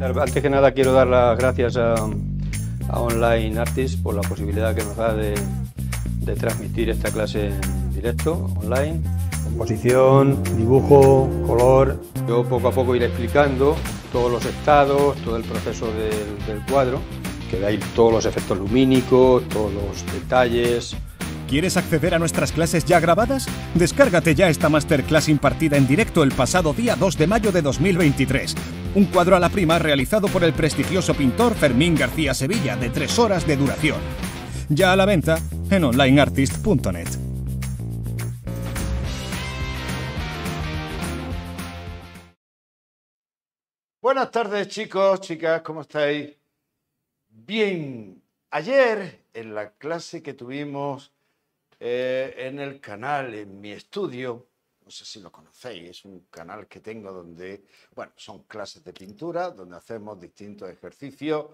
Antes que nada quiero dar las gracias a, Online Artist por la posibilidad que nos da de, transmitir esta clase en directo, online. Composición, dibujo, color. Yo poco a poco iré explicando todos los estados, todo el proceso del, cuadro, que ahí todos los efectos lumínicos, todos los detalles, ¿Quieres acceder a nuestras clases ya grabadas? Descárgate ya esta masterclass impartida en directo el pasado día 2 de mayo de 2023 un cuadro a la prima realizado por el prestigioso pintor Fermín García Sevilla de tres horas de duración. Ya a la venta en onlineartist.net. Buenas tardes chicos, chicas, ¿cómo estáis? Bien, ayer en la clase que tuvimos eh, en el canal, en mi estudio, no sé si lo conocéis, es un canal que tengo donde, bueno, son clases de pintura, donde hacemos distintos ejercicios,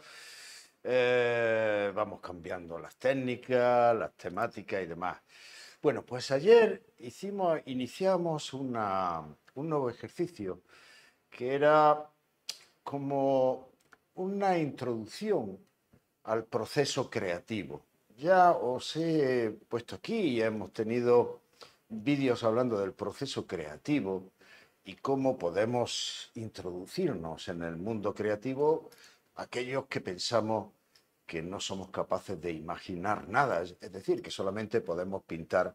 eh, vamos cambiando las técnicas, las temáticas y demás. Bueno, pues ayer hicimos, iniciamos un nuevo ejercicio que era como una introducción al proceso creativo. Ya os he puesto aquí, y hemos tenido vídeos hablando del proceso creativo y cómo podemos introducirnos en el mundo creativo aquellos que pensamos que no somos capaces de imaginar nada, es decir, que solamente podemos pintar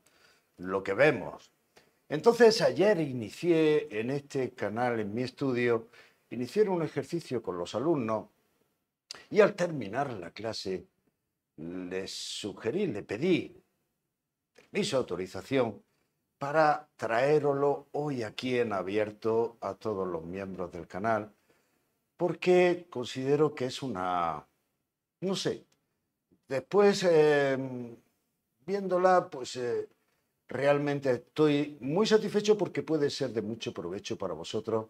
lo que vemos. Entonces ayer inicié en este canal, en mi estudio, inicié un ejercicio con los alumnos y al terminar la clase les sugerí, le pedí permiso, autorización para traerlo hoy aquí en abierto a todos los miembros del canal, porque considero que es una, no sé, después em, viéndola, pues eh, realmente estoy muy satisfecho porque puede ser de mucho provecho para vosotros.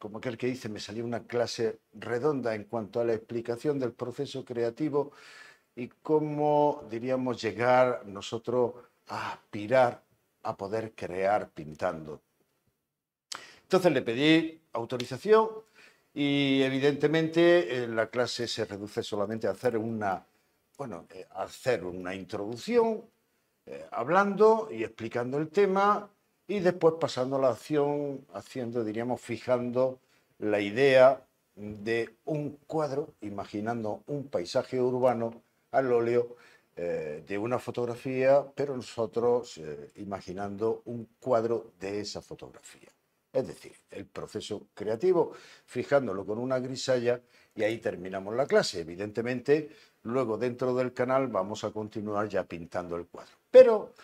Como aquel que dice, me salió una clase redonda en cuanto a la explicación del proceso creativo y cómo, diríamos, llegar nosotros a aspirar a poder crear pintando. Entonces le pedí autorización y evidentemente la clase se reduce solamente a hacer una, bueno, eh, hacer una introducción, eh, hablando y explicando el tema y después pasando a la acción, haciendo, diríamos, fijando la idea de un cuadro, imaginando un paisaje urbano al óleo eh, de una fotografía, pero nosotros eh, imaginando un cuadro de esa fotografía. Es decir, el proceso creativo, fijándolo con una grisalla y ahí terminamos la clase. Evidentemente, luego dentro del canal vamos a continuar ya pintando el cuadro. Pero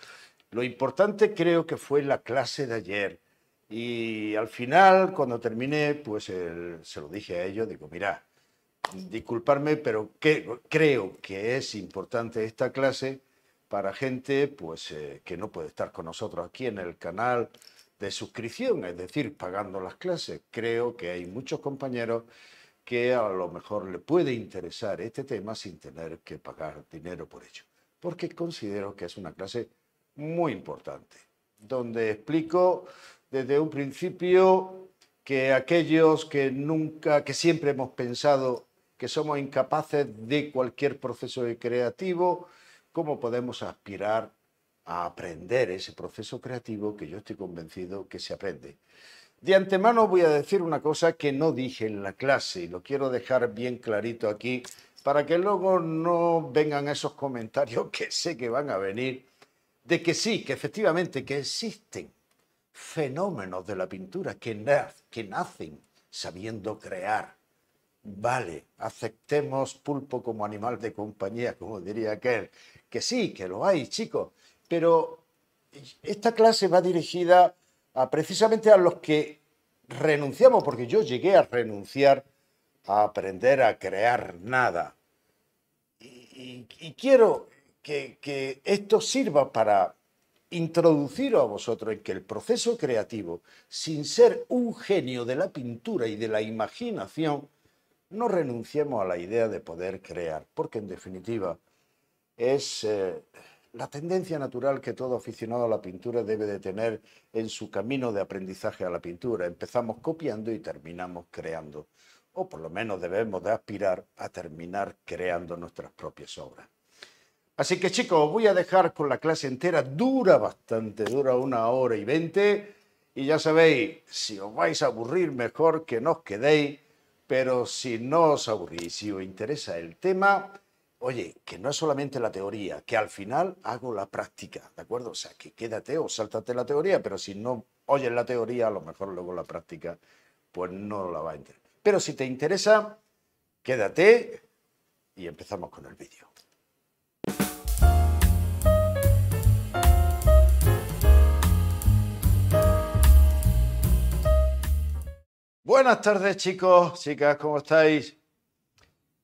lo importante creo que fue la clase de ayer. Y al final, cuando terminé, pues se lo dije a ellos, digo, mira, disculparme, pero creo que es importante esta clase para gente pues, eh, que no puede estar con nosotros aquí en el canal de suscripción, es decir, pagando las clases. Creo que hay muchos compañeros que a lo mejor le puede interesar este tema sin tener que pagar dinero por ello, porque considero que es una clase muy importante, donde explico desde un principio que aquellos que nunca, que siempre hemos pensado que somos incapaces de cualquier proceso creativo, ¿cómo podemos aspirar a aprender ese proceso creativo que yo estoy convencido que se aprende? De antemano voy a decir una cosa que no dije en la clase y lo quiero dejar bien clarito aquí para que luego no vengan esos comentarios que sé que van a venir de que sí, que efectivamente que existen fenómenos de la pintura que, que nacen sabiendo crear, Vale, aceptemos pulpo como animal de compañía, como diría aquel. Que sí, que lo hay, chicos. Pero esta clase va dirigida a, precisamente a los que renunciamos, porque yo llegué a renunciar a aprender a crear nada. Y, quiero que, esto sirva para introduciros a vosotros en que el proceso creativo, sin ser un genio de la pintura y de la imaginación, no renunciemos a la idea de poder crear, porque en definitiva es eh, la tendencia natural que todo aficionado a la pintura debe de tener en su camino de aprendizaje a la pintura. Empezamos copiando y terminamos creando, o por lo menos debemos de aspirar a terminar creando nuestras propias obras. Así que chicos, os voy a dejar con la clase entera, dura bastante, dura una hora y veinte, y ya sabéis, si os vais a aburrir, mejor que no os quedéis pero si no os aburrís, si os interesa el tema, oye, que no es solamente la teoría, que al final hago la práctica, ¿de acuerdo? O sea, que quédate o sáltate la teoría, pero si no oyes la teoría, a lo mejor luego la práctica, pues no la va a entender. Pero si te interesa, quédate y empezamos con el vídeo. Buenas tardes chicos, chicas, ¿cómo estáis?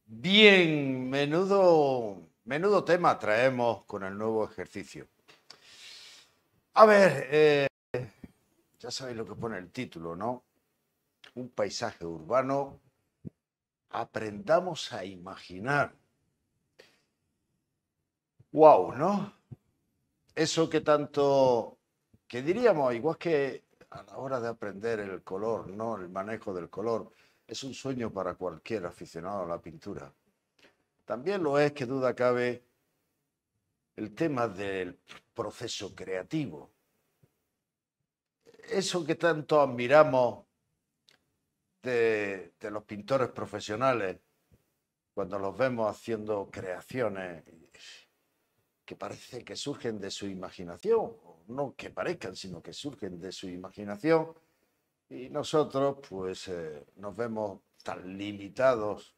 Bien, menudo, menudo tema traemos con el nuevo ejercicio. A ver, eh, ya sabéis lo que pone el título, ¿no? Un paisaje urbano, aprendamos a imaginar. ¡Wow! ¿No? Eso que tanto, que diríamos, igual que a la hora de aprender el color, ¿no? El manejo del color. Es un sueño para cualquier aficionado a la pintura. También lo es, que duda cabe, el tema del proceso creativo. Eso que tanto admiramos de los pintores profesionales, cuando los vemos haciendo creaciones que parece que surgen de su imaginación no que parezcan, sino que surgen de su imaginación. Y nosotros, pues, eh, nos vemos tan limitados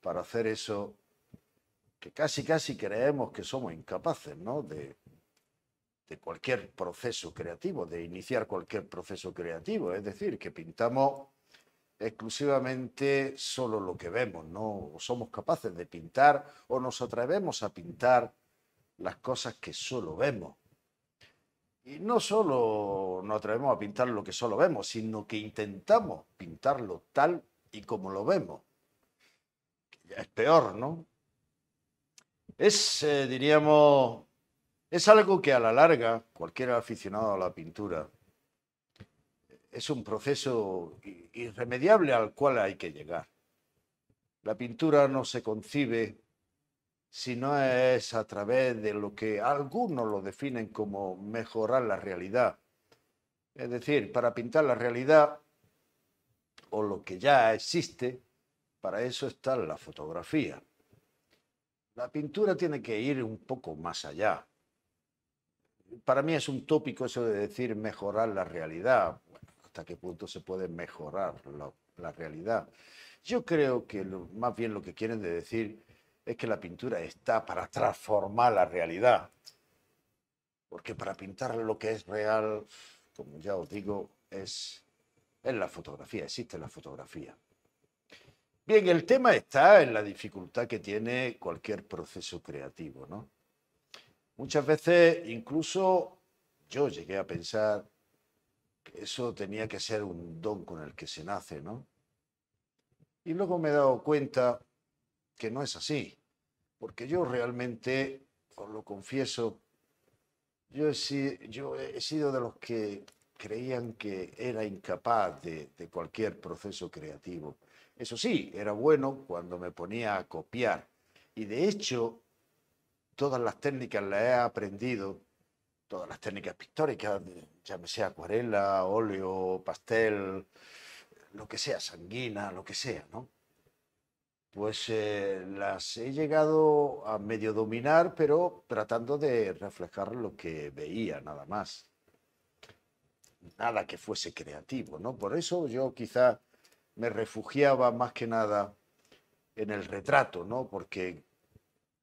para hacer eso que casi, casi creemos que somos incapaces, ¿no? De, cualquier proceso creativo, de iniciar cualquier proceso creativo. Es decir, que pintamos exclusivamente solo lo que vemos, ¿no? somos capaces de pintar o nos atrevemos a pintar las cosas que solo vemos. Y no solo nos atrevemos a pintar lo que solo vemos, sino que intentamos pintarlo tal y como lo vemos. Es peor, ¿no? Es, eh, diríamos, es algo que a la larga, cualquier aficionado a la pintura, es un proceso irremediable al cual hay que llegar. La pintura no se concibe si no es a través de lo que algunos lo definen como mejorar la realidad. Es decir, para pintar la realidad o lo que ya existe, para eso está la fotografía. La pintura tiene que ir un poco más allá. Para mí es un tópico eso de decir mejorar la realidad. ¿Hasta qué punto se puede mejorar la, realidad? Yo creo que más bien lo que quieren de decir es que la pintura está para transformar la realidad. Porque para pintar lo que es real, como ya os digo, es, la fotografía, existe la fotografía. Bien, el tema está en la dificultad que tiene cualquier proceso creativo, ¿no? Muchas veces incluso yo llegué a pensar que eso tenía que ser un don con el que se nace, ¿no? Y luego me he dado cuenta que no es así porque yo realmente, os lo confieso, yo he, sido, de los que creían que era incapaz de, cualquier proceso creativo. Eso sí, era bueno cuando me ponía a copiar. Y de hecho, todas las técnicas las he aprendido, todas las técnicas pictóricas, ya sea acuarela, óleo, pastel, lo que sea, sanguina, lo que sea, ¿no? pues eh, las he llegado a medio dominar, pero tratando de reflejar lo que veía nada más. Nada que fuese creativo, ¿no? Por eso yo quizá me refugiaba más que nada en el retrato, ¿no? Porque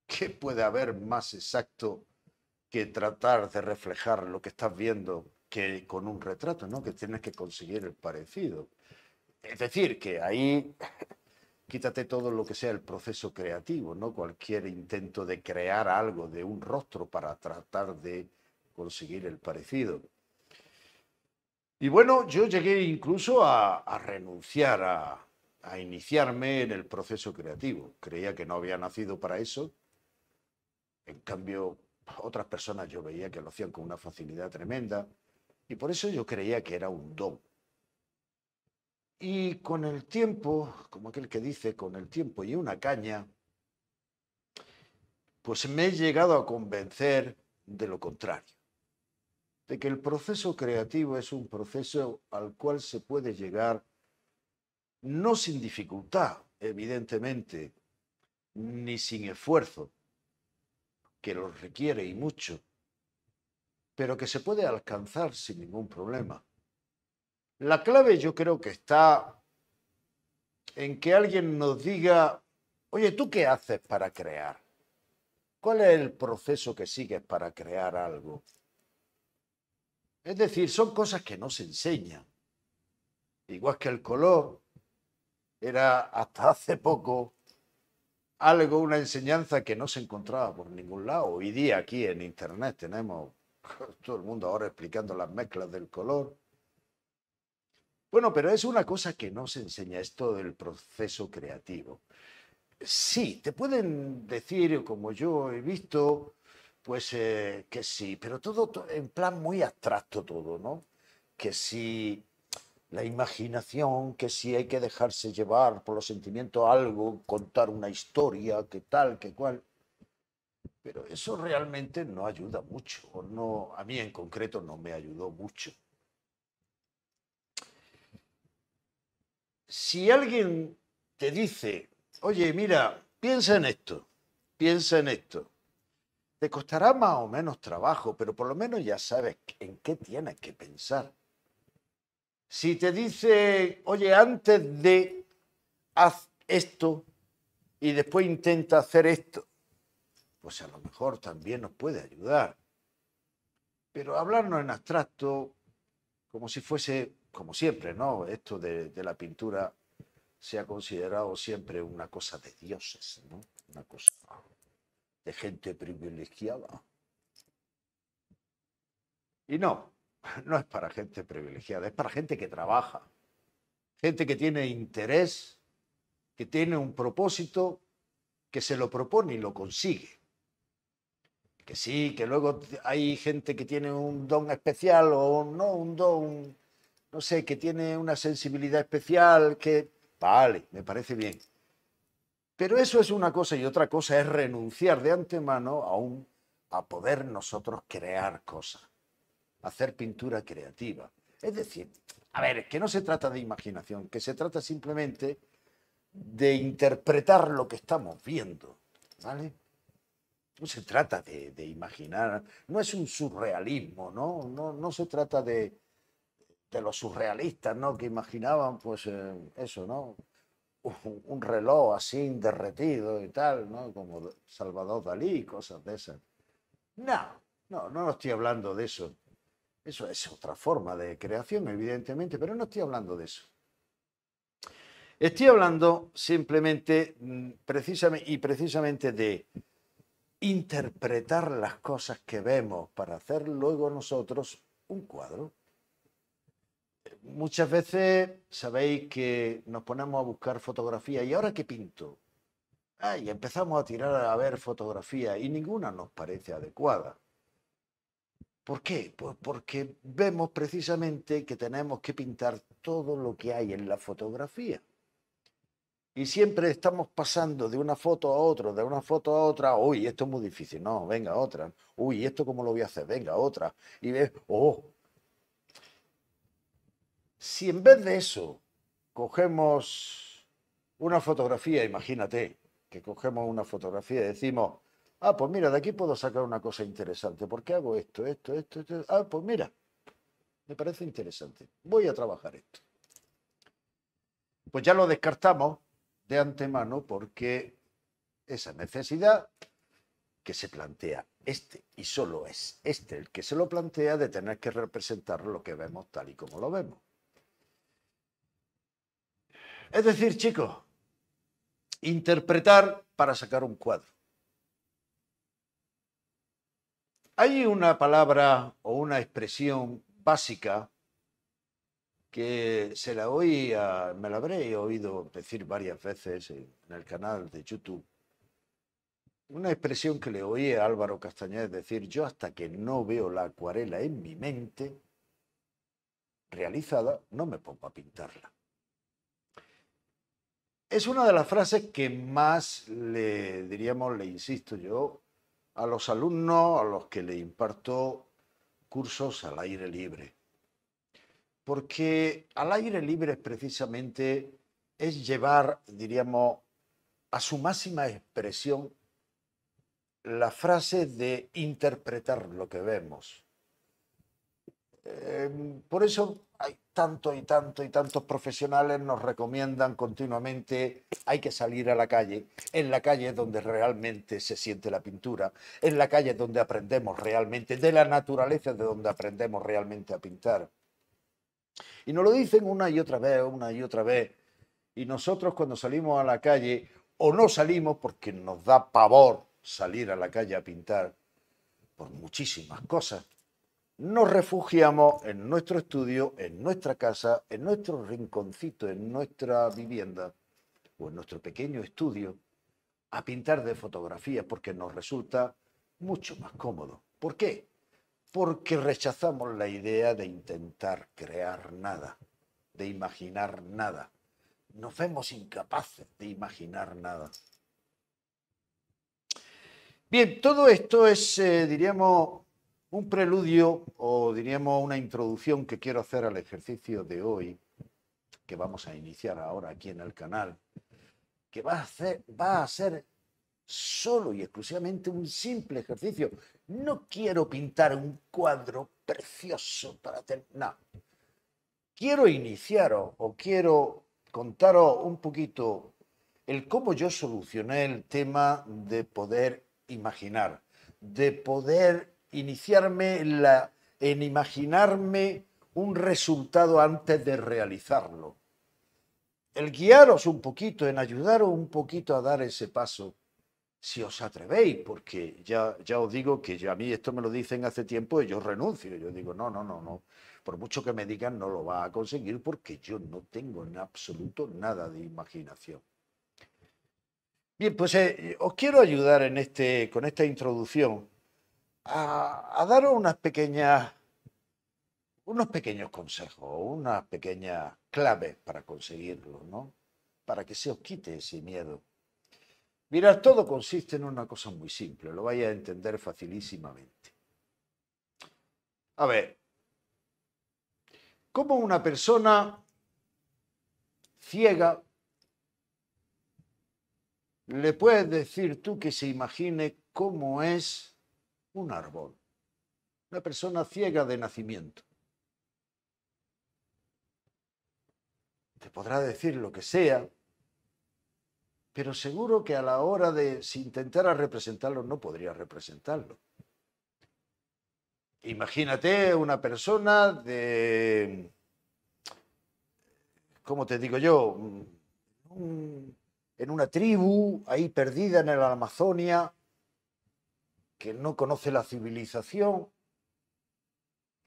¿qué puede haber más exacto que tratar de reflejar lo que estás viendo que con un retrato, ¿no? Que tienes que conseguir el parecido. Es decir, que ahí quítate todo lo que sea el proceso creativo, ¿no? Cualquier intento de crear algo de un rostro para tratar de conseguir el parecido. Y bueno, yo llegué incluso a, renunciar a, a iniciarme en el proceso creativo. Creía que no había nacido para eso. En cambio, otras personas yo veía que lo hacían con una facilidad tremenda. Y por eso yo creía que era un don, y con el tiempo, como aquel que dice, con el tiempo y una caña, pues me he llegado a convencer de lo contrario, de que el proceso creativo es un proceso al cual se puede llegar no sin dificultad, evidentemente, ni sin esfuerzo, que lo requiere y mucho, pero que se puede alcanzar sin ningún problema la clave yo creo que está en que alguien nos diga, oye, ¿tú qué haces para crear? ¿Cuál es el proceso que sigues para crear algo? Es decir, son cosas que no se enseñan. Igual que el color era hasta hace poco algo, una enseñanza que no se encontraba por ningún lado. Hoy día aquí en Internet tenemos todo el mundo ahora explicando las mezclas del color bueno, pero es una cosa que no se enseña, esto del proceso creativo. Sí, te pueden decir, como yo he visto, pues eh, que sí, pero todo en plan muy abstracto todo, ¿no? Que si la imaginación, que si hay que dejarse llevar por los sentimientos algo, contar una historia, que tal, que cual. Pero eso realmente no ayuda mucho, o no, a mí en concreto no me ayudó mucho. si alguien te dice, oye, mira, piensa en esto, piensa en esto, te costará más o menos trabajo, pero por lo menos ya sabes en qué tienes que pensar. Si te dice, oye, antes de, haz esto y después intenta hacer esto, pues a lo mejor también nos puede ayudar. Pero hablarnos en abstracto, como si fuese como siempre, ¿no? Esto de, la pintura se ha considerado siempre una cosa de dioses, ¿no? Una cosa de gente privilegiada. Y no, no es para gente privilegiada, es para gente que trabaja, gente que tiene interés, que tiene un propósito, que se lo propone y lo consigue. Que sí, que luego hay gente que tiene un don especial o no, un don no sé, que tiene una sensibilidad especial, que... Vale, me parece bien. Pero eso es una cosa y otra cosa es renunciar de antemano a, a poder nosotros crear cosas, hacer pintura creativa. Es decir, a ver, que no se trata de imaginación, que se trata simplemente de interpretar lo que estamos viendo, ¿vale? No se trata de, imaginar, no es un surrealismo, No, no se trata de, de los surrealistas, ¿no? Que imaginaban, pues, eh, eso, ¿no? Un, reloj así derretido y tal, ¿no? Como Salvador Dalí, cosas de esas. No, no, no estoy hablando de eso. Eso es otra forma de creación, evidentemente, pero no estoy hablando de eso. Estoy hablando simplemente mm, precisamente, y precisamente de interpretar las cosas que vemos para hacer luego nosotros un cuadro muchas veces sabéis que nos ponemos a buscar fotografía y ahora qué pinto. Ah, y empezamos a tirar a ver fotografía y ninguna nos parece adecuada. ¿Por qué? Pues porque vemos precisamente que tenemos que pintar todo lo que hay en la fotografía. Y siempre estamos pasando de una foto a otra, de una foto a otra. Uy, esto es muy difícil. No, venga, otra. Uy, esto cómo lo voy a hacer. Venga, otra. Y ves, oh, si en vez de eso cogemos una fotografía, imagínate que cogemos una fotografía y decimos, ah, pues mira, de aquí puedo sacar una cosa interesante, ¿por qué hago esto, esto, esto, esto, ah, pues mira, me parece interesante, voy a trabajar esto. Pues ya lo descartamos de antemano porque esa necesidad que se plantea este, y solo es este el que se lo plantea, de tener que representar lo que vemos tal y como lo vemos. Es decir, chicos, interpretar para sacar un cuadro. Hay una palabra o una expresión básica que se la oía, me la habré oído decir varias veces en el canal de YouTube. Una expresión que le oí a Álvaro Castañeda decir, yo hasta que no veo la acuarela en mi mente realizada, no me pongo a pintarla. Es una de las frases que más le diríamos, le insisto yo, a los alumnos a los que le imparto cursos al aire libre. Porque al aire libre precisamente es llevar, diríamos, a su máxima expresión la frase de interpretar lo que vemos. Em, por eso hay tanto y tanto y tantos profesionales nos recomiendan continuamente hay que salir a la calle. En la calle es donde realmente se siente la pintura. En la calle es donde aprendemos realmente. De la naturaleza de donde aprendemos realmente a pintar. Y nos lo dicen una y otra vez, una y otra vez. Y nosotros cuando salimos a la calle, o no salimos porque nos da pavor salir a la calle a pintar por muchísimas cosas nos refugiamos en nuestro estudio, en nuestra casa, en nuestro rinconcito, en nuestra vivienda o en nuestro pequeño estudio a pintar de fotografía porque nos resulta mucho más cómodo. ¿Por qué? Porque rechazamos la idea de intentar crear nada, de imaginar nada. Nos vemos incapaces de imaginar nada. Bien, todo esto es, eh, diríamos, un preludio o diríamos una introducción que quiero hacer al ejercicio de hoy, que vamos a iniciar ahora aquí en el canal, que va a, ser, va a ser solo y exclusivamente un simple ejercicio. No quiero pintar un cuadro precioso para tener... Quiero iniciar o quiero contaros un poquito el cómo yo solucioné el tema de poder imaginar, de poder iniciarme en, imaginarme un resultado antes de realizarlo. El guiaros un poquito, en ayudaros un poquito a dar ese paso, si os atrevéis, porque ya, os digo que a mí esto me lo dicen hace tiempo y yo renuncio. Yo digo, no, no, no, no. Por mucho que me digan, no lo va a conseguir porque yo no tengo en absoluto nada de imaginación. Bien, pues eh, os quiero ayudar en este, con esta introducción a, daros unas pequeñas, unos pequeños consejos, unas pequeñas claves para conseguirlo, ¿no? Para que se os quite ese miedo. Mirad, todo consiste en una cosa muy simple, lo vaya a entender facilísimamente. A ver, ¿cómo una persona ciega le puedes decir tú que se imagine cómo es un árbol. Una persona ciega de nacimiento. Te podrá decir lo que sea, pero seguro que a la hora de, si intentara representarlo, no podría representarlo. Imagínate una persona de, ¿cómo te digo yo? Mm, en una tribu ahí perdida en el Amazonia, que no conoce la civilización.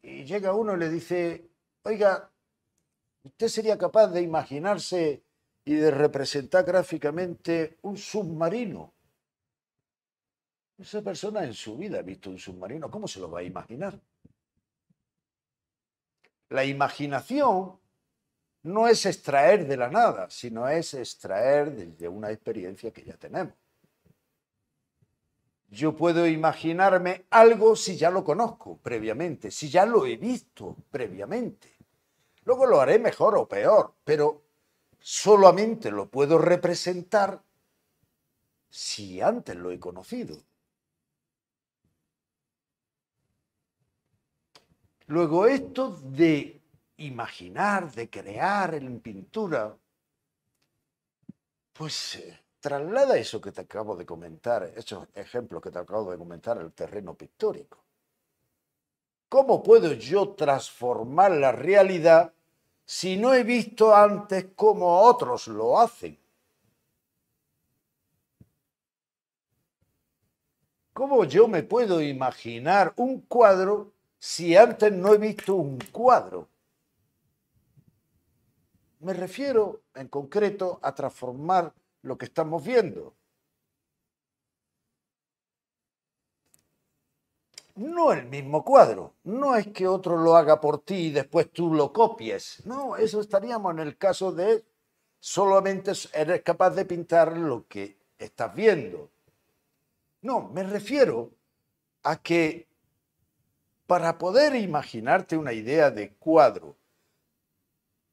Y llega uno y le dice, oiga, ¿usted sería capaz de imaginarse y de representar gráficamente un submarino? Esa persona en su vida ha visto un submarino, ¿cómo se lo va a imaginar? La imaginación no es extraer de la nada, sino es extraer de una experiencia que ya tenemos. Yo puedo imaginarme algo si ya lo conozco previamente, si ya lo he visto previamente. Luego lo haré mejor o peor, pero solamente lo puedo representar si antes lo he conocido. Luego esto de imaginar, de crear en pintura, pues eh, Traslada eso que te acabo de comentar, esos ejemplos que te acabo de comentar el terreno pictórico. ¿Cómo puedo yo transformar la realidad si no he visto antes cómo otros lo hacen? ¿Cómo yo me puedo imaginar un cuadro si antes no he visto un cuadro? Me refiero en concreto a transformar lo que estamos viendo. No el mismo cuadro, no es que otro lo haga por ti y después tú lo copies, no, eso estaríamos en el caso de solamente eres capaz de pintar lo que estás viendo. No, me refiero a que para poder imaginarte una idea de cuadro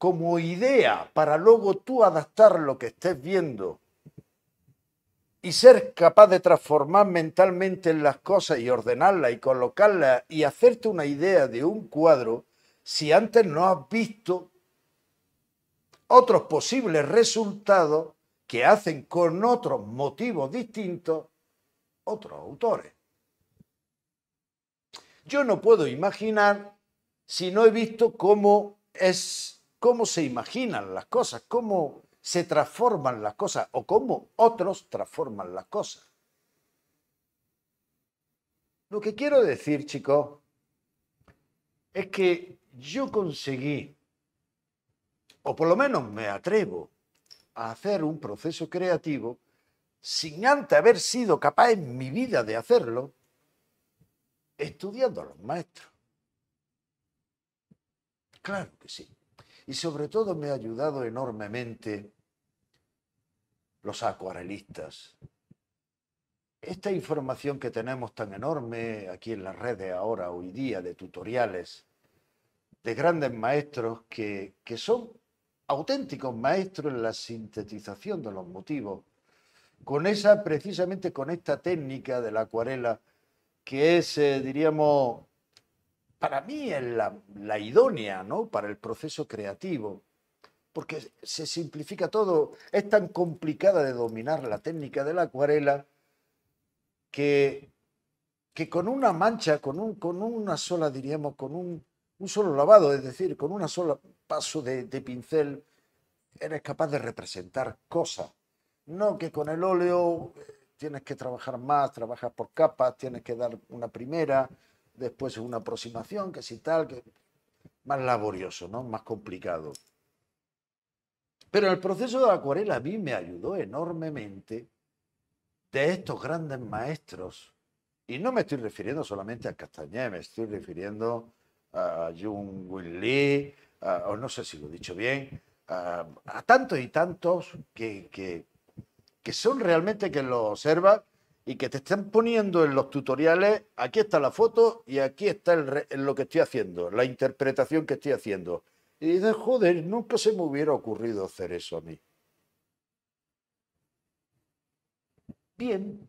como idea para luego tú adaptar lo que estés viendo y ser capaz de transformar mentalmente las cosas y ordenarlas y colocarlas y hacerte una idea de un cuadro si antes no has visto otros posibles resultados que hacen con otros motivos distintos otros autores. Yo no puedo imaginar si no he visto cómo es cómo se imaginan las cosas, cómo se transforman las cosas o cómo otros transforman las cosas. Lo que quiero decir, chicos, es que yo conseguí, o por lo menos me atrevo, a hacer un proceso creativo sin antes haber sido capaz en mi vida de hacerlo, estudiando a los maestros. Claro que sí y sobre todo me ha ayudado enormemente los acuarelistas. Esta información que tenemos tan enorme aquí en las redes ahora, hoy día, de tutoriales, de grandes maestros que, son auténticos maestros en la sintetización de los motivos, con esa, precisamente con esta técnica de la acuarela, que es, eh, diríamos, para mí es la, idónea ¿no? para el proceso creativo, porque se simplifica todo. Es tan complicada de dominar la técnica de la acuarela que, con una mancha, con, un, con una sola, diríamos, con un, un solo lavado, es decir, con un solo paso de, de pincel, eres capaz de representar cosas. No que con el óleo eh, tienes que trabajar más, trabajas por capas, tienes que dar una primera, después es una aproximación, que si tal, que más laborioso, ¿no? más complicado. Pero el proceso de la acuarela a mí me ayudó enormemente de estos grandes maestros. Y no me estoy refiriendo solamente a Castañé, me estoy refiriendo a Jung Win Lee, o no sé si lo he dicho bien, a, tantos y tantos que, que son realmente que lo observan y que te están poniendo en los tutoriales, aquí está la foto y aquí está lo que estoy haciendo, la interpretación que estoy haciendo. Y dices, joder, nunca se me hubiera ocurrido hacer eso a mí. Bien,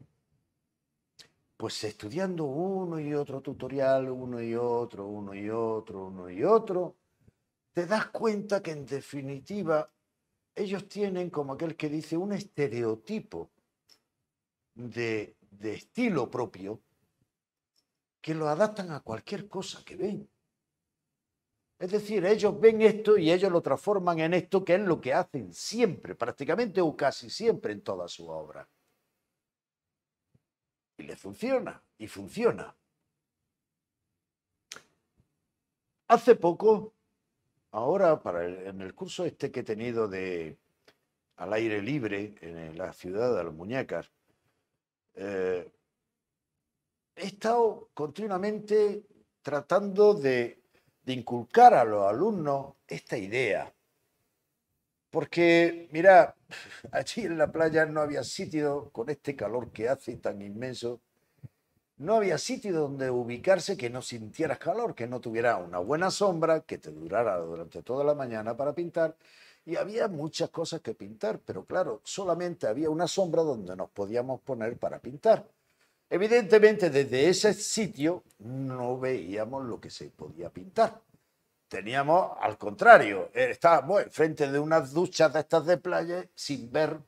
pues estudiando uno y otro tutorial, uno y otro, uno y otro, uno y otro, te das cuenta que en definitiva ellos tienen, como aquel que dice, un estereotipo de, estilo propio que lo adaptan a cualquier cosa que ven. Es decir, ellos ven esto y ellos lo transforman en esto, que es lo que hacen siempre, prácticamente o casi siempre en toda su obra. Y le funciona, y funciona. Hace poco, ahora para en el curso este que he tenido de al aire libre en la ciudad de los muñecas, eh, he estado continuamente tratando de, inculcar a los alumnos esta idea. Porque, mira, allí en la playa no había sitio, con este calor que hace tan inmenso, no había sitio donde ubicarse que no sintieras calor, que no tuviera una buena sombra, que te durara durante toda la mañana para pintar y había muchas cosas que pintar, pero claro, solamente había una sombra donde nos podíamos poner para pintar. Evidentemente, desde ese sitio no veíamos lo que se podía pintar. Teníamos, al contrario, eh, estábamos frente de unas duchas de estas de playa sin ver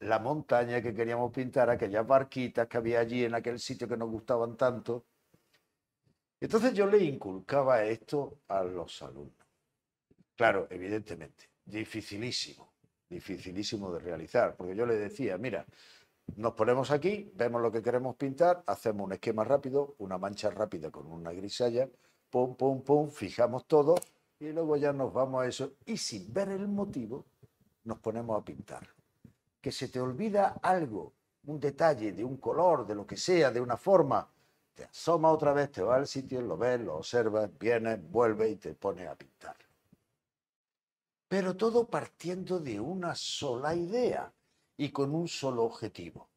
la montaña que queríamos pintar, aquellas barquitas que había allí en aquel sitio que nos gustaban tanto. Entonces yo le inculcaba esto a los alumnos. Claro, evidentemente, dificilísimo, dificilísimo de realizar, porque yo le decía, mira, nos ponemos aquí, vemos lo que queremos pintar, hacemos un esquema rápido, una mancha rápida con una grisalla, pum, pum, pum, fijamos todo y luego ya nos vamos a eso. Y sin ver el motivo, nos ponemos a pintar. Que se te olvida algo, un detalle de un color, de lo que sea, de una forma, te asoma otra vez, te va al sitio, lo ves, lo observas, vienes, vuelve y te pones a pintar pero todo partiendo de una sola idea y con un solo objetivo,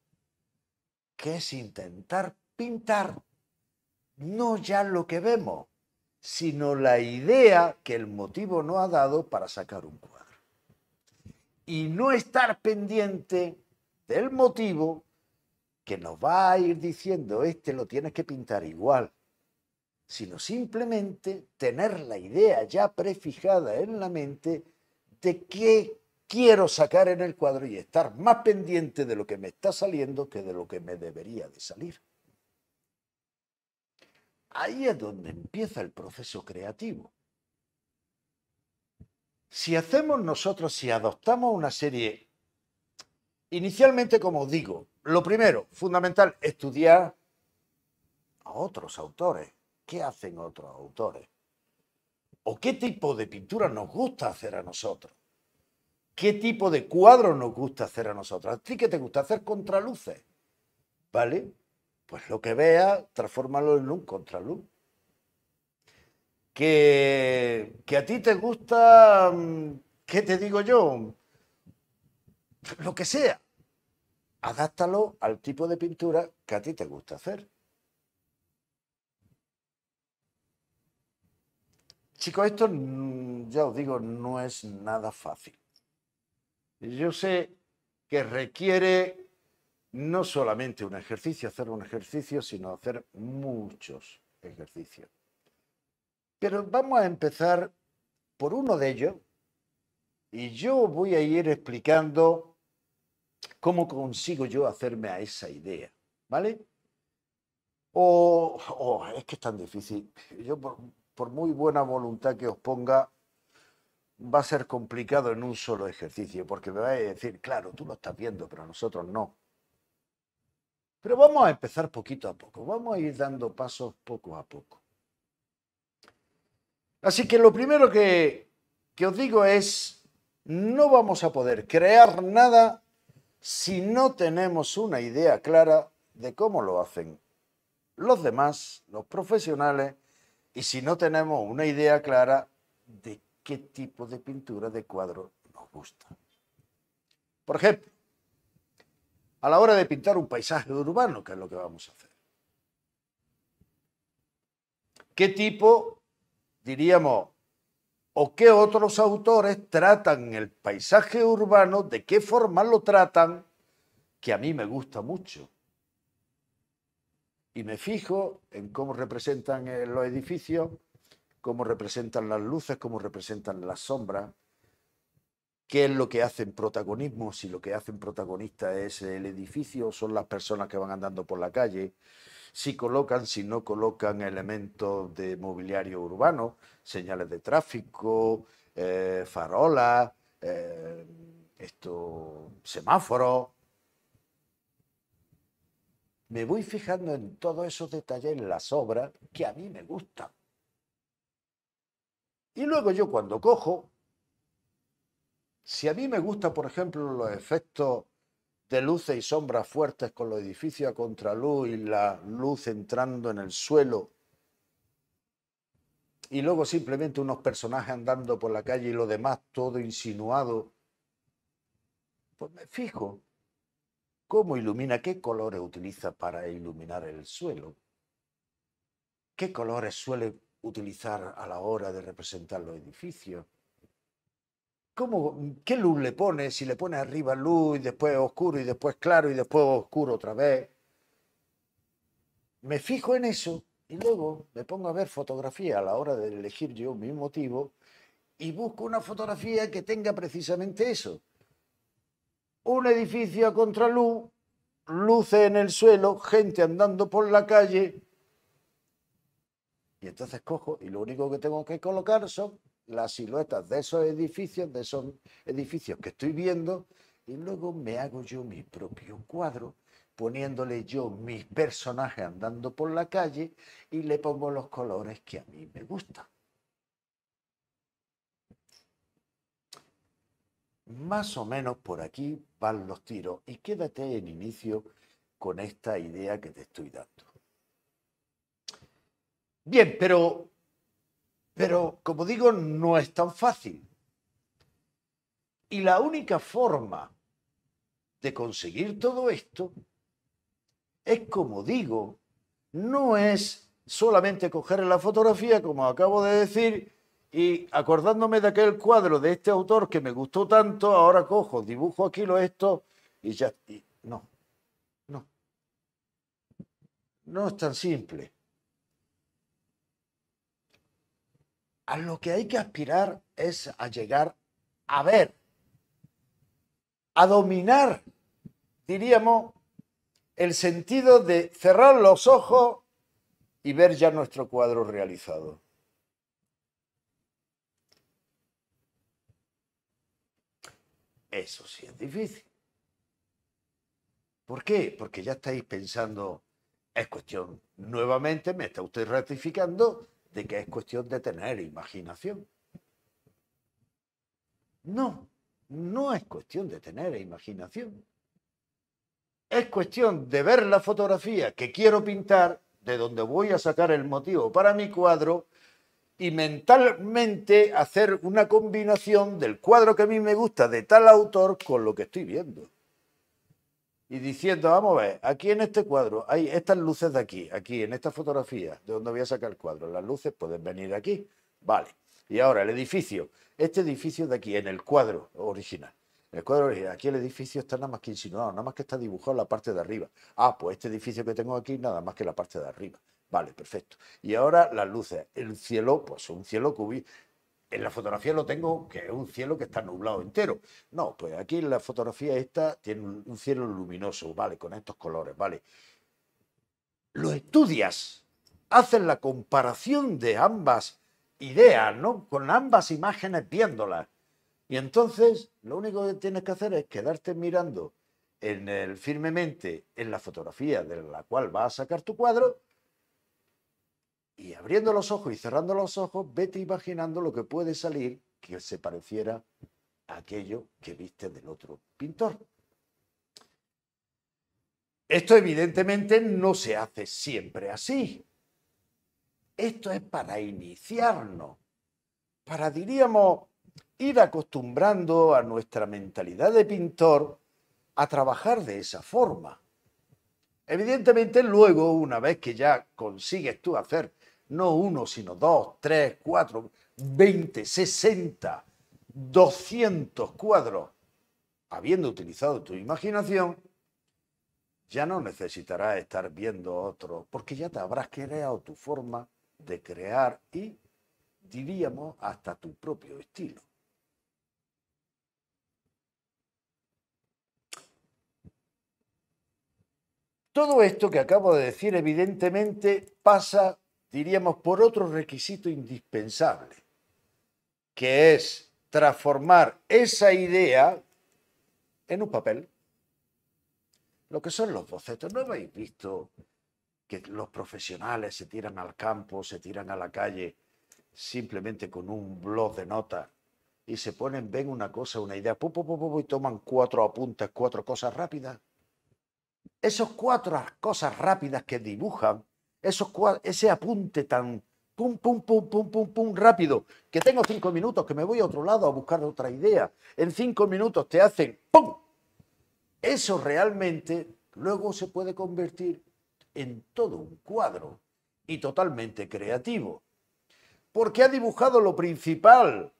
que es intentar pintar no ya lo que vemos, sino la idea que el motivo no ha dado para sacar un cuadro. Y no estar pendiente del motivo que nos va a ir diciendo, este lo tienes que pintar igual, sino simplemente tener la idea ya prefijada en la mente de qué quiero sacar en el cuadro y estar más pendiente de lo que me está saliendo que de lo que me debería de salir. Ahí es donde empieza el proceso creativo. Si hacemos nosotros, si adoptamos una serie, inicialmente, como digo, lo primero, fundamental, estudiar a otros autores. ¿Qué hacen otros autores? ¿O qué tipo de pintura nos gusta hacer a nosotros? ¿Qué tipo de cuadro nos gusta hacer a nosotros? ¿A ti qué te gusta hacer contraluces? ¿Vale? Pues lo que veas, transfórmalo en un contraluz. Que, que a ti te gusta, mm, ¿qué te digo yo? Lo que sea. Adáptalo al tipo de pintura que a ti te gusta hacer. Chicos, esto mm, ya os digo, no es nada fácil. Yo sé que requiere no solamente un ejercicio, hacer un ejercicio, sino hacer muchos ejercicios. Pero vamos a empezar por uno de ellos y yo voy a ir explicando cómo consigo yo hacerme a esa idea, ¿vale? O es que es tan difícil. Yo por muy buena voluntad que os ponga, va a ser complicado en un solo ejercicio, porque me vais a decir, claro, tú lo estás viendo, pero nosotros no. Pero vamos a empezar poquito a poco, vamos a ir dando pasos poco a poco. Así que lo primero que, que os digo es, no vamos a poder crear nada si no tenemos una idea clara de cómo lo hacen los demás, los profesionales y si no tenemos una idea clara de qué tipo de pintura de cuadro nos gusta. Por ejemplo, a la hora de pintar un paisaje urbano, que es lo que vamos a hacer. ¿Qué tipo, diríamos, o qué otros autores tratan el paisaje urbano, de qué forma lo tratan, que a mí me gusta mucho? y me fijo en cómo representan los edificios, cómo representan las luces, cómo representan las sombras, qué es lo que hacen protagonismo, si lo que hacen protagonista es el edificio, son las personas que van andando por la calle, si colocan, si no colocan elementos de mobiliario urbano, señales de tráfico, eh, farolas, eh, semáforos, me voy fijando en todos esos detalles en las obras que a mí me gustan. Y luego yo cuando cojo, si a mí me gustan, por ejemplo, los efectos de luces y sombras fuertes con los edificios a contraluz y la luz entrando en el suelo, y luego simplemente unos personajes andando por la calle y lo demás todo insinuado, pues me fijo ¿Cómo ilumina? ¿Qué colores utiliza para iluminar el suelo? ¿Qué colores suele utilizar a la hora de representar los edificios? ¿Qué luz le pone? Si le pone arriba luz y después oscuro y después claro y después oscuro otra vez. Me fijo en eso y luego me pongo a ver fotografía a la hora de elegir yo mi motivo y busco una fotografía que tenga precisamente eso un edificio a contraluz, luces en el suelo, gente andando por la calle. Y entonces cojo y lo único que tengo que colocar son las siluetas de esos edificios, de esos edificios que estoy viendo, y luego me hago yo mi propio cuadro, poniéndole yo mis personajes andando por la calle y le pongo los colores que a mí me gustan. Más o menos por aquí van los tiros y quédate en inicio con esta idea que te estoy dando. Bien, pero, pero como digo, no es tan fácil. Y la única forma de conseguir todo esto es, como digo, no es solamente coger la fotografía, como acabo de decir, y acordándome de aquel cuadro de este autor que me gustó tanto, ahora cojo, dibujo aquí lo esto y ya. no, no. No es tan simple. A lo que hay que aspirar es a llegar a ver, a dominar, diríamos, el sentido de cerrar los ojos y ver ya nuestro cuadro realizado. Eso sí es difícil. ¿Por qué? Porque ya estáis pensando, es cuestión, nuevamente me está usted ratificando de que es cuestión de tener imaginación. No, no es cuestión de tener imaginación. Es cuestión de ver la fotografía que quiero pintar, de donde voy a sacar el motivo para mi cuadro, y mentalmente hacer una combinación del cuadro que a mí me gusta de tal autor con lo que estoy viendo. Y diciendo, vamos a ver, aquí en este cuadro hay estas luces de aquí, aquí en esta fotografía, de donde voy a sacar el cuadro. Las luces pueden venir aquí, vale. Y ahora el edificio, este edificio de aquí, en el cuadro original. el cuadro original, aquí el edificio está nada más que insinuado, nada más que está dibujado la parte de arriba. Ah, pues este edificio que tengo aquí, nada más que la parte de arriba. Vale, perfecto. Y ahora las luces. El cielo, pues un cielo cubi. En la fotografía lo tengo, que es un cielo que está nublado entero. No, pues aquí en la fotografía esta tiene un cielo luminoso, vale, con estos colores, vale. Lo estudias, haces la comparación de ambas ideas, ¿no? Con ambas imágenes viéndolas. Y entonces lo único que tienes que hacer es quedarte mirando en el firmemente en la fotografía de la cual vas a sacar tu cuadro y abriendo los ojos y cerrando los ojos, vete imaginando lo que puede salir que se pareciera a aquello que viste del otro pintor. Esto evidentemente no se hace siempre así. Esto es para iniciarnos, para, diríamos, ir acostumbrando a nuestra mentalidad de pintor a trabajar de esa forma. Evidentemente luego, una vez que ya consigues tú hacer no uno, sino dos, tres, cuatro, veinte, sesenta, doscientos cuadros, habiendo utilizado tu imaginación, ya no necesitarás estar viendo otro, porque ya te habrás creado tu forma de crear y, diríamos, hasta tu propio estilo. Todo esto que acabo de decir evidentemente pasa diríamos, por otro requisito indispensable, que es transformar esa idea en un papel. Lo que son los bocetos. ¿No habéis visto que los profesionales se tiran al campo, se tiran a la calle, simplemente con un blog de notas y se ponen, ven una cosa, una idea, y toman cuatro apuntes, cuatro cosas rápidas? Esas cuatro cosas rápidas que dibujan ese apunte tan pum, pum, pum, pum, pum, pum, rápido, que tengo cinco minutos, que me voy a otro lado a buscar otra idea, en cinco minutos te hacen ¡pum! Eso realmente luego se puede convertir en todo un cuadro y totalmente creativo, porque ha dibujado lo principal,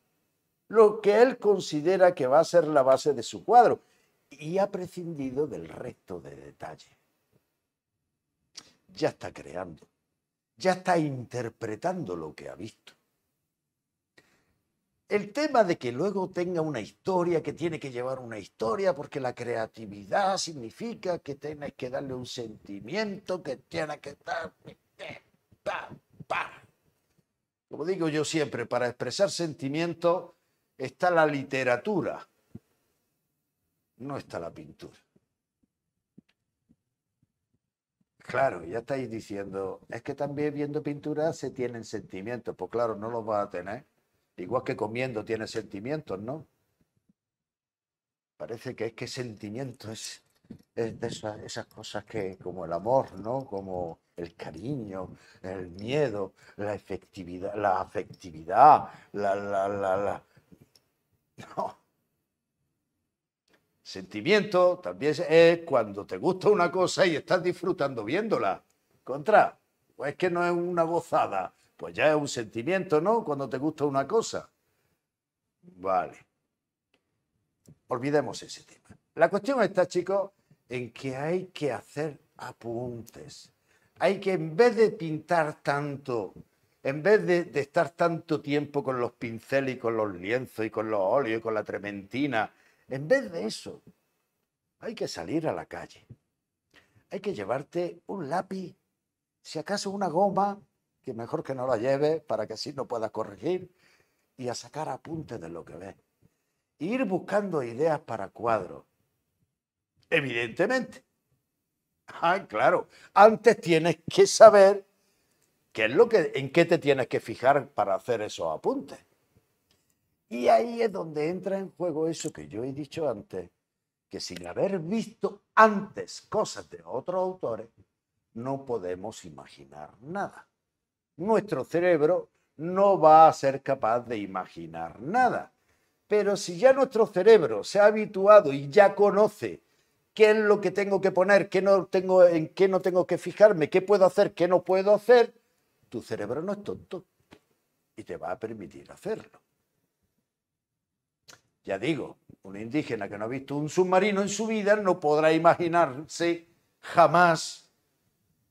lo que él considera que va a ser la base de su cuadro, y ha prescindido del resto de detalles ya está creando, ya está interpretando lo que ha visto. El tema de que luego tenga una historia, que tiene que llevar una historia, porque la creatividad significa que tienes que darle un sentimiento, que tiene que dar... Eh, eh, Como digo yo siempre, para expresar sentimiento está la literatura, no está la pintura. Claro, ya estáis diciendo, es que también viendo pinturas se tienen sentimientos, pues claro, no los va a tener. Igual que comiendo tiene sentimientos, ¿no? Parece que es que sentimientos es, de esas, esas, cosas que, como el amor, ¿no? Como el cariño, el miedo, la efectividad, la afectividad, la, la, la, la. No Sentimiento también es cuando te gusta una cosa y estás disfrutando viéndola. Contra, pues es que no es una gozada, pues ya es un sentimiento, ¿no? Cuando te gusta una cosa. Vale. Olvidemos ese tema. La cuestión está, chicos, en que hay que hacer apuntes. Hay que, en vez de pintar tanto, en vez de, de estar tanto tiempo con los pinceles y con los lienzos y con los óleos y con la trementina en vez de eso, hay que salir a la calle. Hay que llevarte un lápiz, si acaso una goma, que mejor que no la lleve para que así no puedas corregir, y a sacar apuntes de lo que ves. ir buscando ideas para cuadros. Evidentemente. Ah, claro. Antes tienes que saber qué es lo que, en qué te tienes que fijar para hacer esos apuntes. Y ahí es donde entra en juego eso que yo he dicho antes, que sin haber visto antes cosas de otros autores, no podemos imaginar nada. Nuestro cerebro no va a ser capaz de imaginar nada. Pero si ya nuestro cerebro se ha habituado y ya conoce qué es lo que tengo que poner, qué no tengo, en qué no tengo que fijarme, qué puedo hacer, qué no puedo hacer, tu cerebro no es tonto y te va a permitir hacerlo. Ya digo, un indígena que no ha visto un submarino en su vida no podrá imaginarse jamás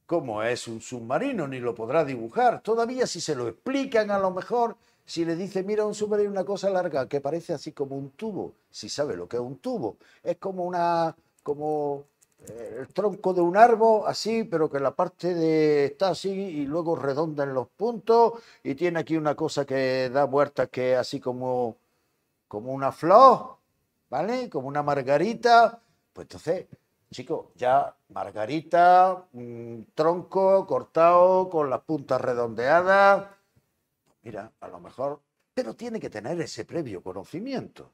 cómo es un submarino, ni lo podrá dibujar. Todavía si se lo explican a lo mejor, si le dice, mira, un submarino es una cosa larga que parece así como un tubo, si sabe lo que es un tubo, es como una, como eh, el tronco de un árbol así, pero que la parte de está así y luego redonda en los puntos y tiene aquí una cosa que da vueltas que así como como una flor, ¿vale? Como una margarita. Pues entonces, chicos, ya margarita, mm, tronco cortado, con las puntas redondeadas. Mira, a lo mejor, pero tiene que tener ese previo conocimiento.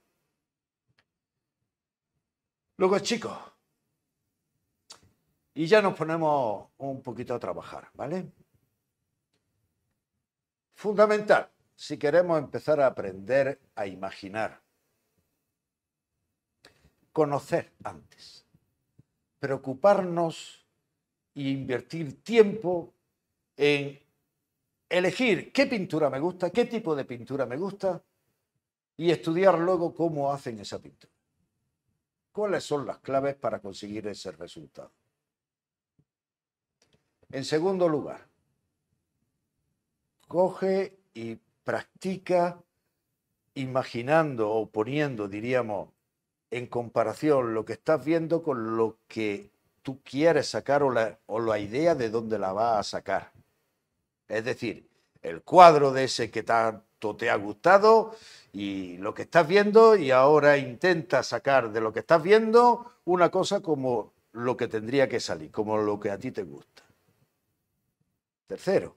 Luego, chicos, y ya nos ponemos un poquito a trabajar, ¿vale? Fundamental si queremos empezar a aprender a imaginar. Conocer antes, preocuparnos e invertir tiempo en elegir qué pintura me gusta, qué tipo de pintura me gusta y estudiar luego cómo hacen esa pintura. ¿Cuáles son las claves para conseguir ese resultado? En segundo lugar, coge y practica imaginando o poniendo, diríamos, en comparación lo que estás viendo con lo que tú quieres sacar o la, o la idea de dónde la vas a sacar. Es decir, el cuadro de ese que tanto te ha gustado y lo que estás viendo y ahora intenta sacar de lo que estás viendo una cosa como lo que tendría que salir, como lo que a ti te gusta. Tercero,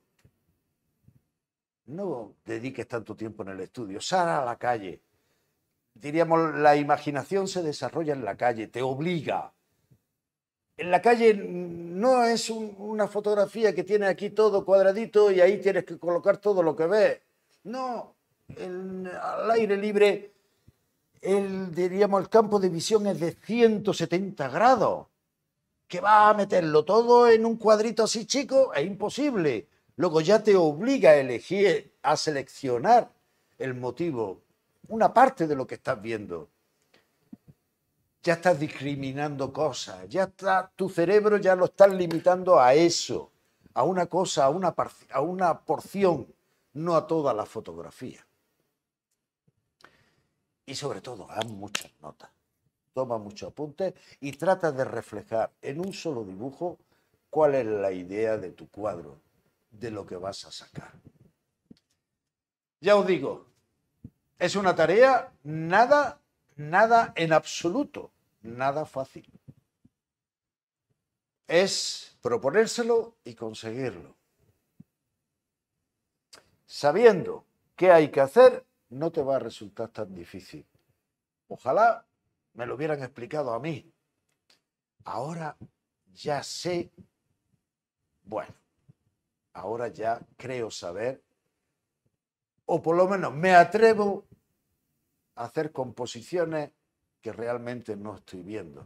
no dediques tanto tiempo en el estudio, sal a la calle. Diríamos, la imaginación se desarrolla en la calle, te obliga. En la calle no es una fotografía que tiene aquí todo cuadradito y ahí tienes que colocar todo lo que ves. No, al aire libre, el, diríamos, el campo de visión es de 170 grados. Que va a meterlo todo en un cuadrito así chico es imposible Luego ya te obliga a elegir, a seleccionar el motivo, una parte de lo que estás viendo. Ya estás discriminando cosas, ya está, tu cerebro ya lo estás limitando a eso, a una cosa, a una, a una porción, no a toda la fotografía. Y sobre todo, haz muchas notas, toma muchos apuntes y trata de reflejar en un solo dibujo cuál es la idea de tu cuadro, de lo que vas a sacar. Ya os digo, es una tarea nada, nada en absoluto, nada fácil. Es proponérselo y conseguirlo. Sabiendo qué hay que hacer, no te va a resultar tan difícil. Ojalá me lo hubieran explicado a mí. Ahora ya sé. Bueno, ahora ya creo saber, o por lo menos me atrevo a hacer composiciones que realmente no estoy viendo,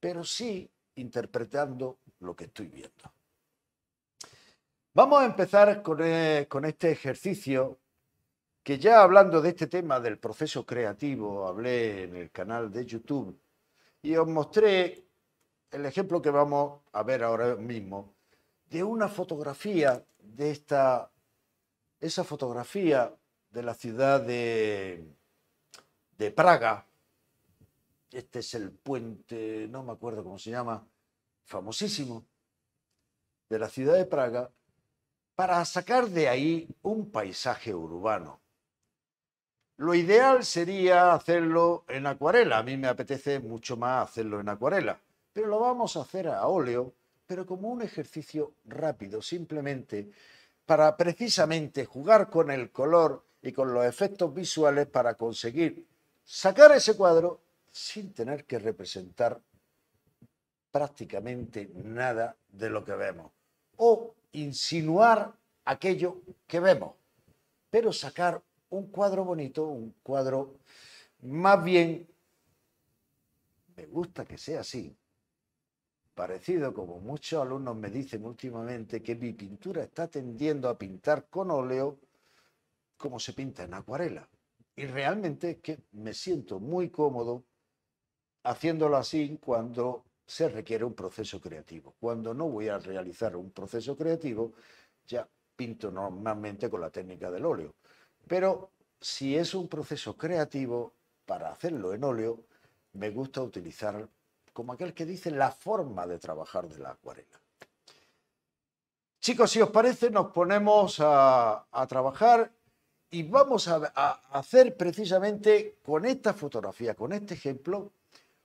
pero sí interpretando lo que estoy viendo. Vamos a empezar con, eh, este ejercicio que ya hablando de este tema del proceso creativo, hablé en el canal de YouTube y os mostré el ejemplo que vamos a ver ahora mismo de una fotografía de esta, esa fotografía de la ciudad de, de Praga. Este es el puente, no me acuerdo cómo se llama, famosísimo, de la ciudad de Praga, para sacar de ahí un paisaje urbano. Lo ideal sería hacerlo en acuarela. A mí me apetece mucho más hacerlo en acuarela, pero lo vamos a hacer a óleo pero como un ejercicio rápido, simplemente para precisamente jugar con el color y con los efectos visuales para conseguir sacar ese cuadro sin tener que representar prácticamente nada de lo que vemos o insinuar aquello que vemos, pero sacar un cuadro bonito, un cuadro más bien, me gusta que sea así, parecido, como muchos alumnos me dicen últimamente, que mi pintura está tendiendo a pintar con óleo como se pinta en acuarela. Y realmente es que me siento muy cómodo haciéndolo así cuando se requiere un proceso creativo. Cuando no voy a realizar un proceso creativo, ya pinto normalmente con la técnica del óleo. Pero si es un proceso creativo, para hacerlo en óleo, me gusta utilizar como aquel que dice la forma de trabajar de la acuarela. Chicos, si os parece, nos ponemos a, trabajar y vamos a, hacer precisamente con esta fotografía, con este ejemplo,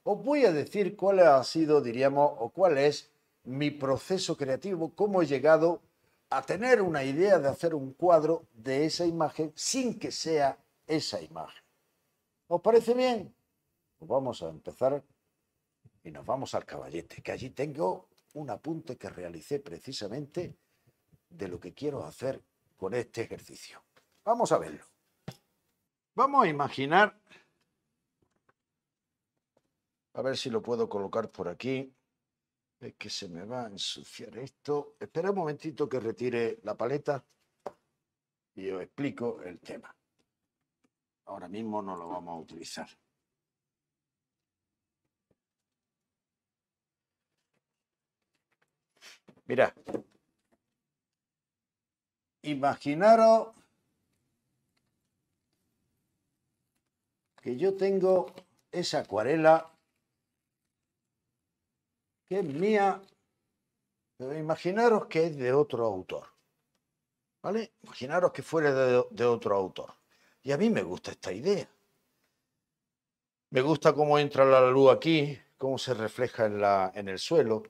os voy a decir cuál ha sido, diríamos, o cuál es mi proceso creativo, cómo he llegado a tener una idea de hacer un cuadro de esa imagen sin que sea esa imagen. ¿Os parece bien? Pues vamos a empezar y nos vamos al caballete, que allí tengo un apunte que realicé precisamente de lo que quiero hacer con este ejercicio. Vamos a verlo. Vamos a imaginar, a ver si lo puedo colocar por aquí. Es que se me va a ensuciar esto. Espera un momentito que retire la paleta y os explico el tema. Ahora mismo no lo vamos a utilizar. Mirá. Imaginaros que yo tengo esa acuarela que es mía, pero imaginaros que es de otro autor. ¿Vale? Imaginaros que fuera de, otro autor. Y a mí me gusta esta idea. Me gusta cómo entra la luz aquí, cómo se refleja en, la, en el suelo.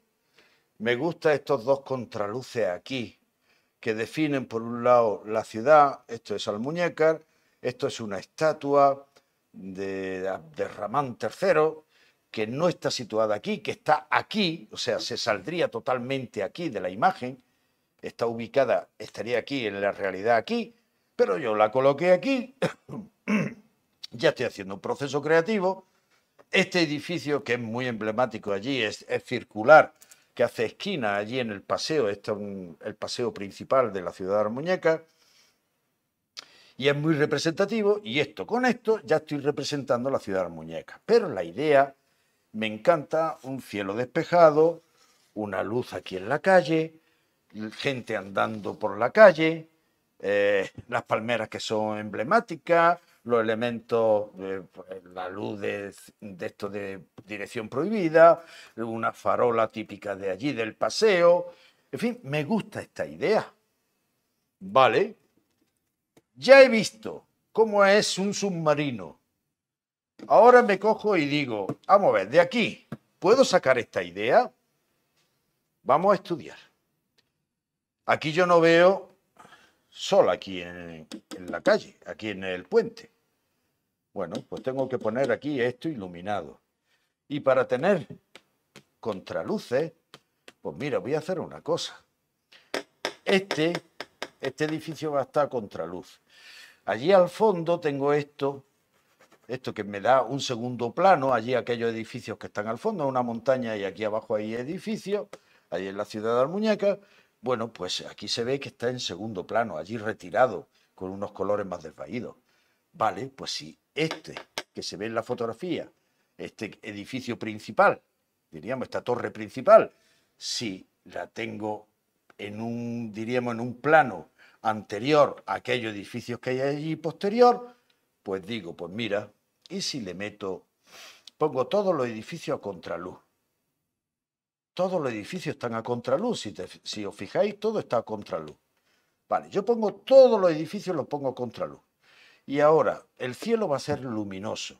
Me gustan estos dos contraluces aquí, que definen por un lado la ciudad, esto es Almuñécar, esto es una estatua de, Ramán III, que no está situada aquí, que está aquí, o sea, se saldría totalmente aquí de la imagen, está ubicada, estaría aquí, en la realidad aquí, pero yo la coloqué aquí, ya estoy haciendo un proceso creativo, este edificio que es muy emblemático allí, es circular, que hace esquina allí en el paseo, este es el paseo principal de la ciudad de Armuñeca, y es muy representativo, y esto con esto ya estoy representando la ciudad de Armuñeca. Pero la idea me encanta, un cielo despejado, una luz aquí en la calle, gente andando por la calle, eh, las palmeras que son emblemáticas, los elementos, pues, la luz de, esto de dirección prohibida, una farola típica de allí, del paseo. En fin, me gusta esta idea. Vale. Ya he visto cómo es un submarino. Ahora me cojo y digo, vamos a ver, de aquí, ¿puedo sacar esta idea? Vamos a estudiar. Aquí yo no veo sol aquí en, la calle, aquí en el puente. Bueno, pues tengo que poner aquí esto iluminado. Y para tener contraluces, pues mira, voy a hacer una cosa. Este, este edificio va a estar a contraluz. Allí al fondo tengo esto, esto que me da un segundo plano, allí aquellos edificios que están al fondo, una montaña y aquí abajo hay edificios, Ahí en la ciudad de Almuñeca. Bueno, pues aquí se ve que está en segundo plano, allí retirado, con unos colores más desvaídos. Vale, pues sí, este que se ve en la fotografía, este edificio principal, diríamos, esta torre principal, si la tengo en un, diríamos, en un plano anterior a aquellos edificios que hay allí posterior, pues digo, pues mira, y si le meto, pongo todos los edificios a contraluz. Todos los edificios están a contraluz, si, si os fijáis, todo está a contraluz. Vale, yo pongo todos los edificios, los pongo a contraluz. Y ahora el cielo va a ser luminoso.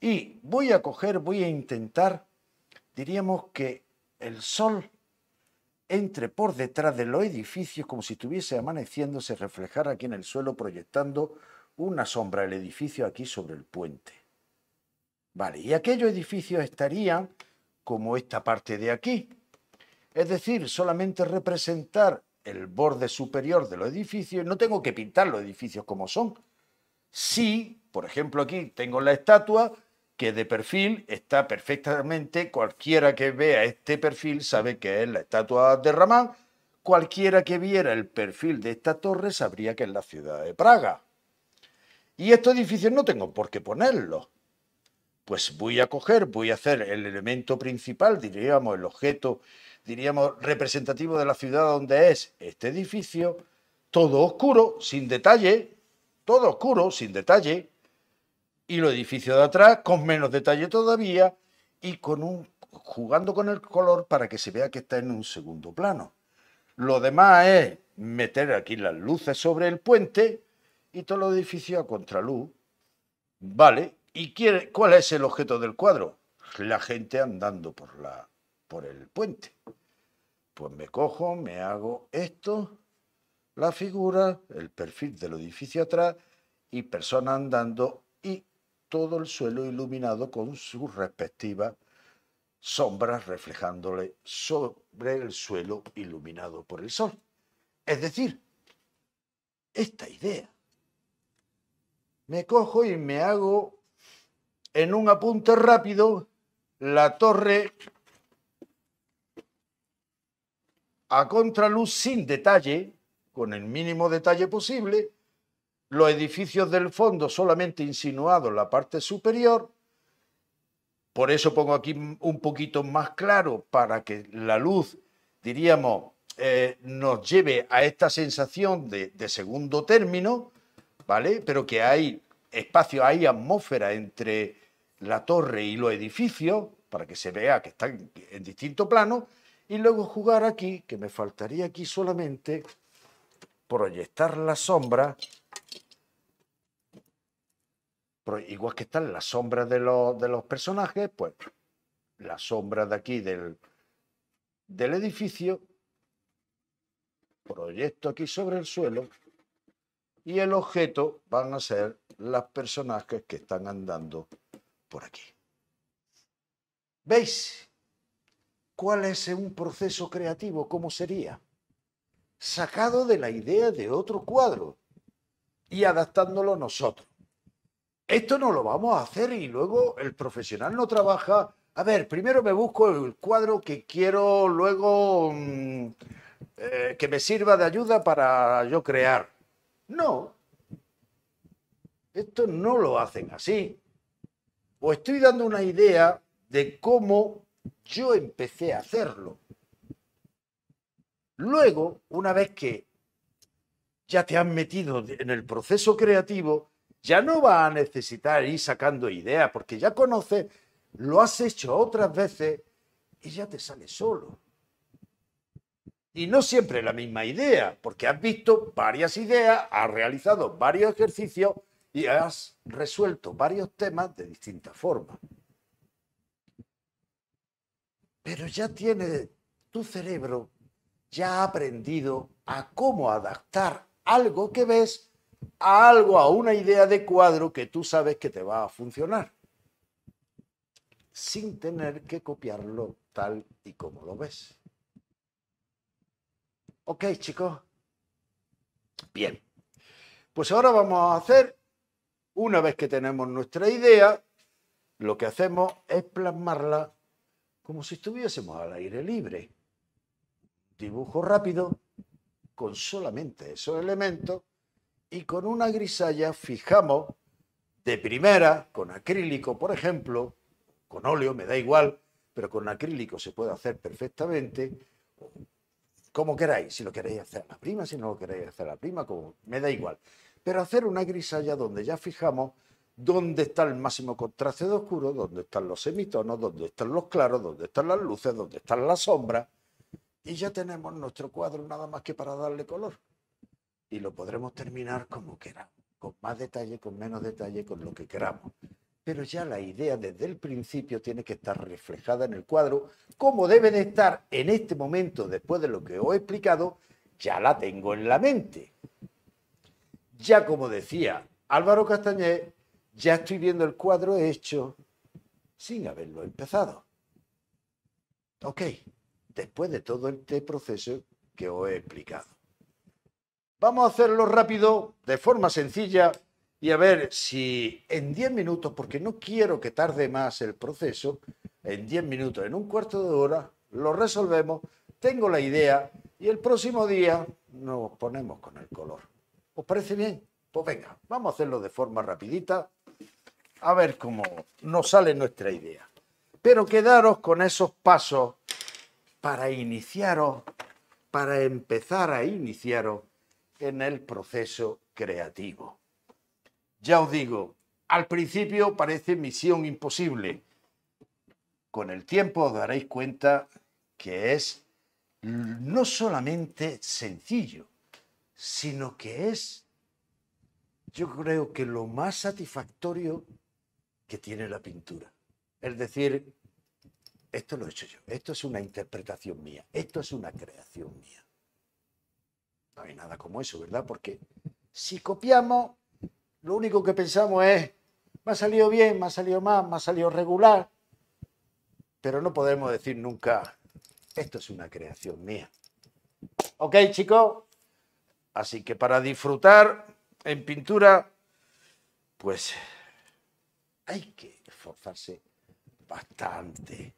Y voy a coger, voy a intentar, diríamos que el sol entre por detrás de los edificios como si estuviese amaneciendo, se reflejara aquí en el suelo proyectando una sombra el edificio aquí sobre el puente. Vale, y aquellos edificios estarían como esta parte de aquí. Es decir, solamente representar el borde superior de los edificios, no tengo que pintar los edificios como son, si, por ejemplo, aquí tengo la estatua que de perfil está perfectamente, cualquiera que vea este perfil sabe que es la estatua de Ramán, cualquiera que viera el perfil de esta torre sabría que es la ciudad de Praga. Y estos edificios no tengo por qué ponerlos. Pues voy a coger, voy a hacer el elemento principal, diríamos, el objeto, diríamos, representativo de la ciudad donde es este edificio, todo oscuro, sin detalle, todo oscuro, sin detalle, y lo edificio de atrás con menos detalle todavía y con un, jugando con el color para que se vea que está en un segundo plano. Lo demás es meter aquí las luces sobre el puente y todo el edificio a contraluz. ¿Vale? ¿Y cuál es el objeto del cuadro? La gente andando por, la, por el puente. Pues me cojo, me hago esto la figura, el perfil del edificio atrás y personas andando y todo el suelo iluminado con sus respectivas sombras reflejándole sobre el suelo iluminado por el sol. Es decir, esta idea. Me cojo y me hago en un apunte rápido la torre a contraluz sin detalle con el mínimo detalle posible, los edificios del fondo solamente insinuados en la parte superior. Por eso pongo aquí un poquito más claro para que la luz, diríamos, eh, nos lleve a esta sensación de, de, segundo término, ¿vale? Pero que hay espacio, hay atmósfera entre la torre y los edificios, para que se vea que están en distinto plano, y luego jugar aquí, que me faltaría aquí solamente, proyectar la sombra, igual que están las sombras de los, personajes, pues la sombra de aquí del, del edificio, proyecto aquí sobre el suelo y el objeto van a ser las personajes que están andando por aquí. ¿Veis? ¿Cuál es un proceso creativo? ¿Cómo sería? sacado de la idea de otro cuadro y adaptándolo nosotros. Esto no lo vamos a hacer y luego el profesional no trabaja. A ver, primero me busco el cuadro que quiero luego mm, eh, que me sirva de ayuda para yo crear. No. Esto no lo hacen así. O estoy dando una idea de cómo yo empecé a hacerlo Luego, una vez que ya te has metido en el proceso creativo, ya no vas a necesitar ir sacando ideas, porque ya conoces, lo has hecho otras veces y ya te sale solo. Y no siempre la misma idea, porque has visto varias ideas, has realizado varios ejercicios y has resuelto varios temas de distintas formas. Pero ya tiene tu cerebro ya ha aprendido a cómo adaptar algo que ves a algo, a una idea de cuadro que tú sabes que te va a funcionar, sin tener que copiarlo tal y como lo ves. Ok, chicos. Bien. Pues ahora vamos a hacer, una vez que tenemos nuestra idea, lo que hacemos es plasmarla como si estuviésemos al aire libre dibujo rápido con solamente esos elementos y con una grisalla fijamos de primera, con acrílico, por ejemplo, con óleo, me da igual, pero con acrílico se puede hacer perfectamente, como queráis, si lo queréis hacer a la prima, si no lo queréis hacer a la prima, me da igual. Pero hacer una grisalla donde ya fijamos dónde está el máximo contraste de oscuro, dónde están los semitonos, dónde están los claros, dónde están las luces, dónde están las sombras, y ya tenemos nuestro cuadro nada más que para darle color. Y lo podremos terminar como queramos, con más detalle, con menos detalle, con lo que queramos. Pero ya la idea desde el principio tiene que estar reflejada en el cuadro, como debe de estar en este momento, después de lo que os he explicado, ya la tengo en la mente. Ya como decía Álvaro Castañé, ya estoy viendo el cuadro hecho sin haberlo empezado. Ok después de todo este proceso que os he explicado. Vamos a hacerlo rápido, de forma sencilla, y a ver si en 10 minutos, porque no quiero que tarde más el proceso, en 10 minutos, en un cuarto de hora, lo resolvemos, tengo la idea y el próximo día nos ponemos con el color. ¿Os parece bien? Pues venga, vamos a hacerlo de forma rapidita, a ver cómo nos sale nuestra idea. Pero quedaros con esos pasos para iniciaros, para empezar a iniciaros en el proceso creativo. Ya os digo, al principio parece misión imposible. Con el tiempo os daréis cuenta que es no solamente sencillo, sino que es, yo creo que lo más satisfactorio que tiene la pintura. Es decir, esto lo he hecho yo, esto es una interpretación mía, esto es una creación mía. No hay nada como eso, ¿verdad? Porque si copiamos, lo único que pensamos es, me ha salido bien, me ha salido mal, me ha salido regular, pero no podemos decir nunca, esto es una creación mía. ¿Ok, chicos? Así que para disfrutar en pintura, pues hay que esforzarse Bastante.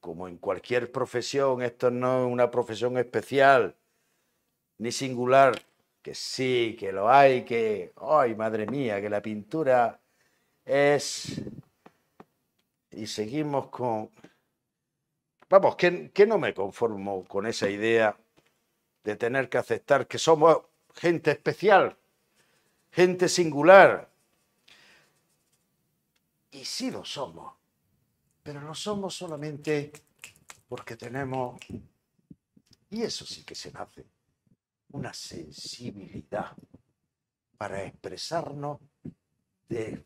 Como en cualquier profesión, esto no es una profesión especial ni singular, que sí, que lo hay, que, ay, madre mía, que la pintura es... Y seguimos con... Vamos, que, no me conformo con esa idea de tener que aceptar que somos gente especial, gente singular. Y sí lo somos pero no somos solamente porque tenemos, y eso sí que se nace, una sensibilidad para expresarnos de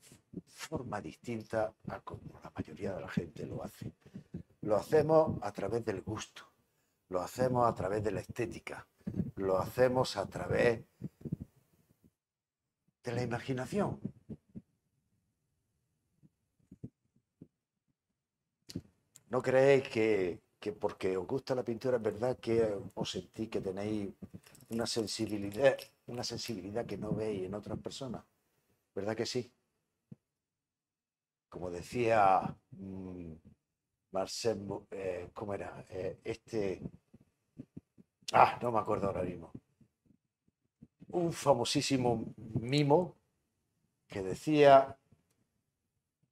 forma distinta a como la mayoría de la gente lo hace. Lo hacemos a través del gusto, lo hacemos a través de la estética, lo hacemos a través de la imaginación, ¿No creéis que, porque os gusta la pintura es verdad que os sentís que tenéis una sensibilidad, una sensibilidad que no veis en otras personas? ¿Verdad que sí? Como decía mm, Marcel, eh, ¿cómo era? Eh, este. Ah, no me acuerdo ahora mismo. Un famosísimo mimo que decía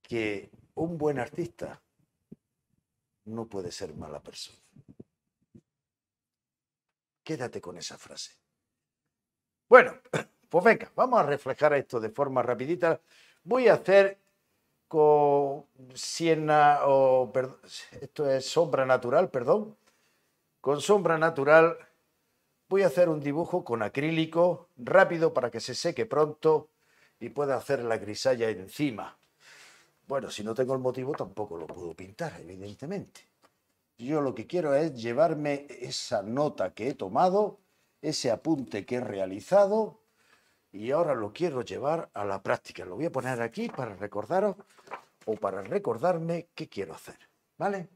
que un buen artista no puede ser mala persona. Quédate con esa frase. Bueno, pues venga, vamos a reflejar esto de forma rapidita. Voy a hacer con siena o esto es sombra natural, perdón. Con sombra natural voy a hacer un dibujo con acrílico rápido para que se seque pronto y pueda hacer la grisalla encima. Bueno, si no tengo el motivo tampoco lo puedo pintar, evidentemente. Yo lo que quiero es llevarme esa nota que he tomado, ese apunte que he realizado, y ahora lo quiero llevar a la práctica. Lo voy a poner aquí para recordaros o para recordarme qué quiero hacer. ¿Vale?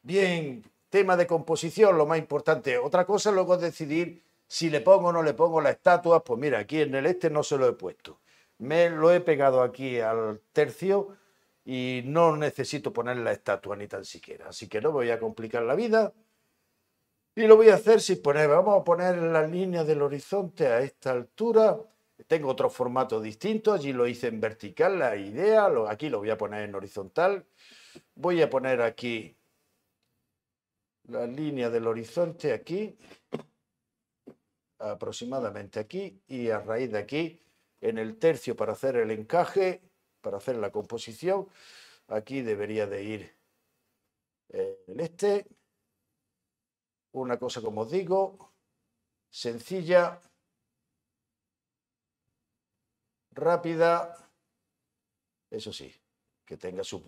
Bien, tema de composición, lo más importante. Otra cosa luego es decidir si le pongo o no le pongo la estatua. Pues mira, aquí en el este no se lo he puesto. Me lo he pegado aquí al tercio y no necesito poner la estatua ni tan siquiera. Así que no voy a complicar la vida y lo voy a hacer si poner, vamos a poner la línea del horizonte a esta altura. Tengo otro formato distinto, allí lo hice en vertical la idea, aquí lo voy a poner en horizontal. Voy a poner aquí la línea del horizonte aquí, aproximadamente aquí, y a raíz de aquí, en el tercio para hacer el encaje, para hacer la composición. Aquí debería de ir eh, en este. Una cosa, como os digo, sencilla, rápida, eso sí, que tenga sus,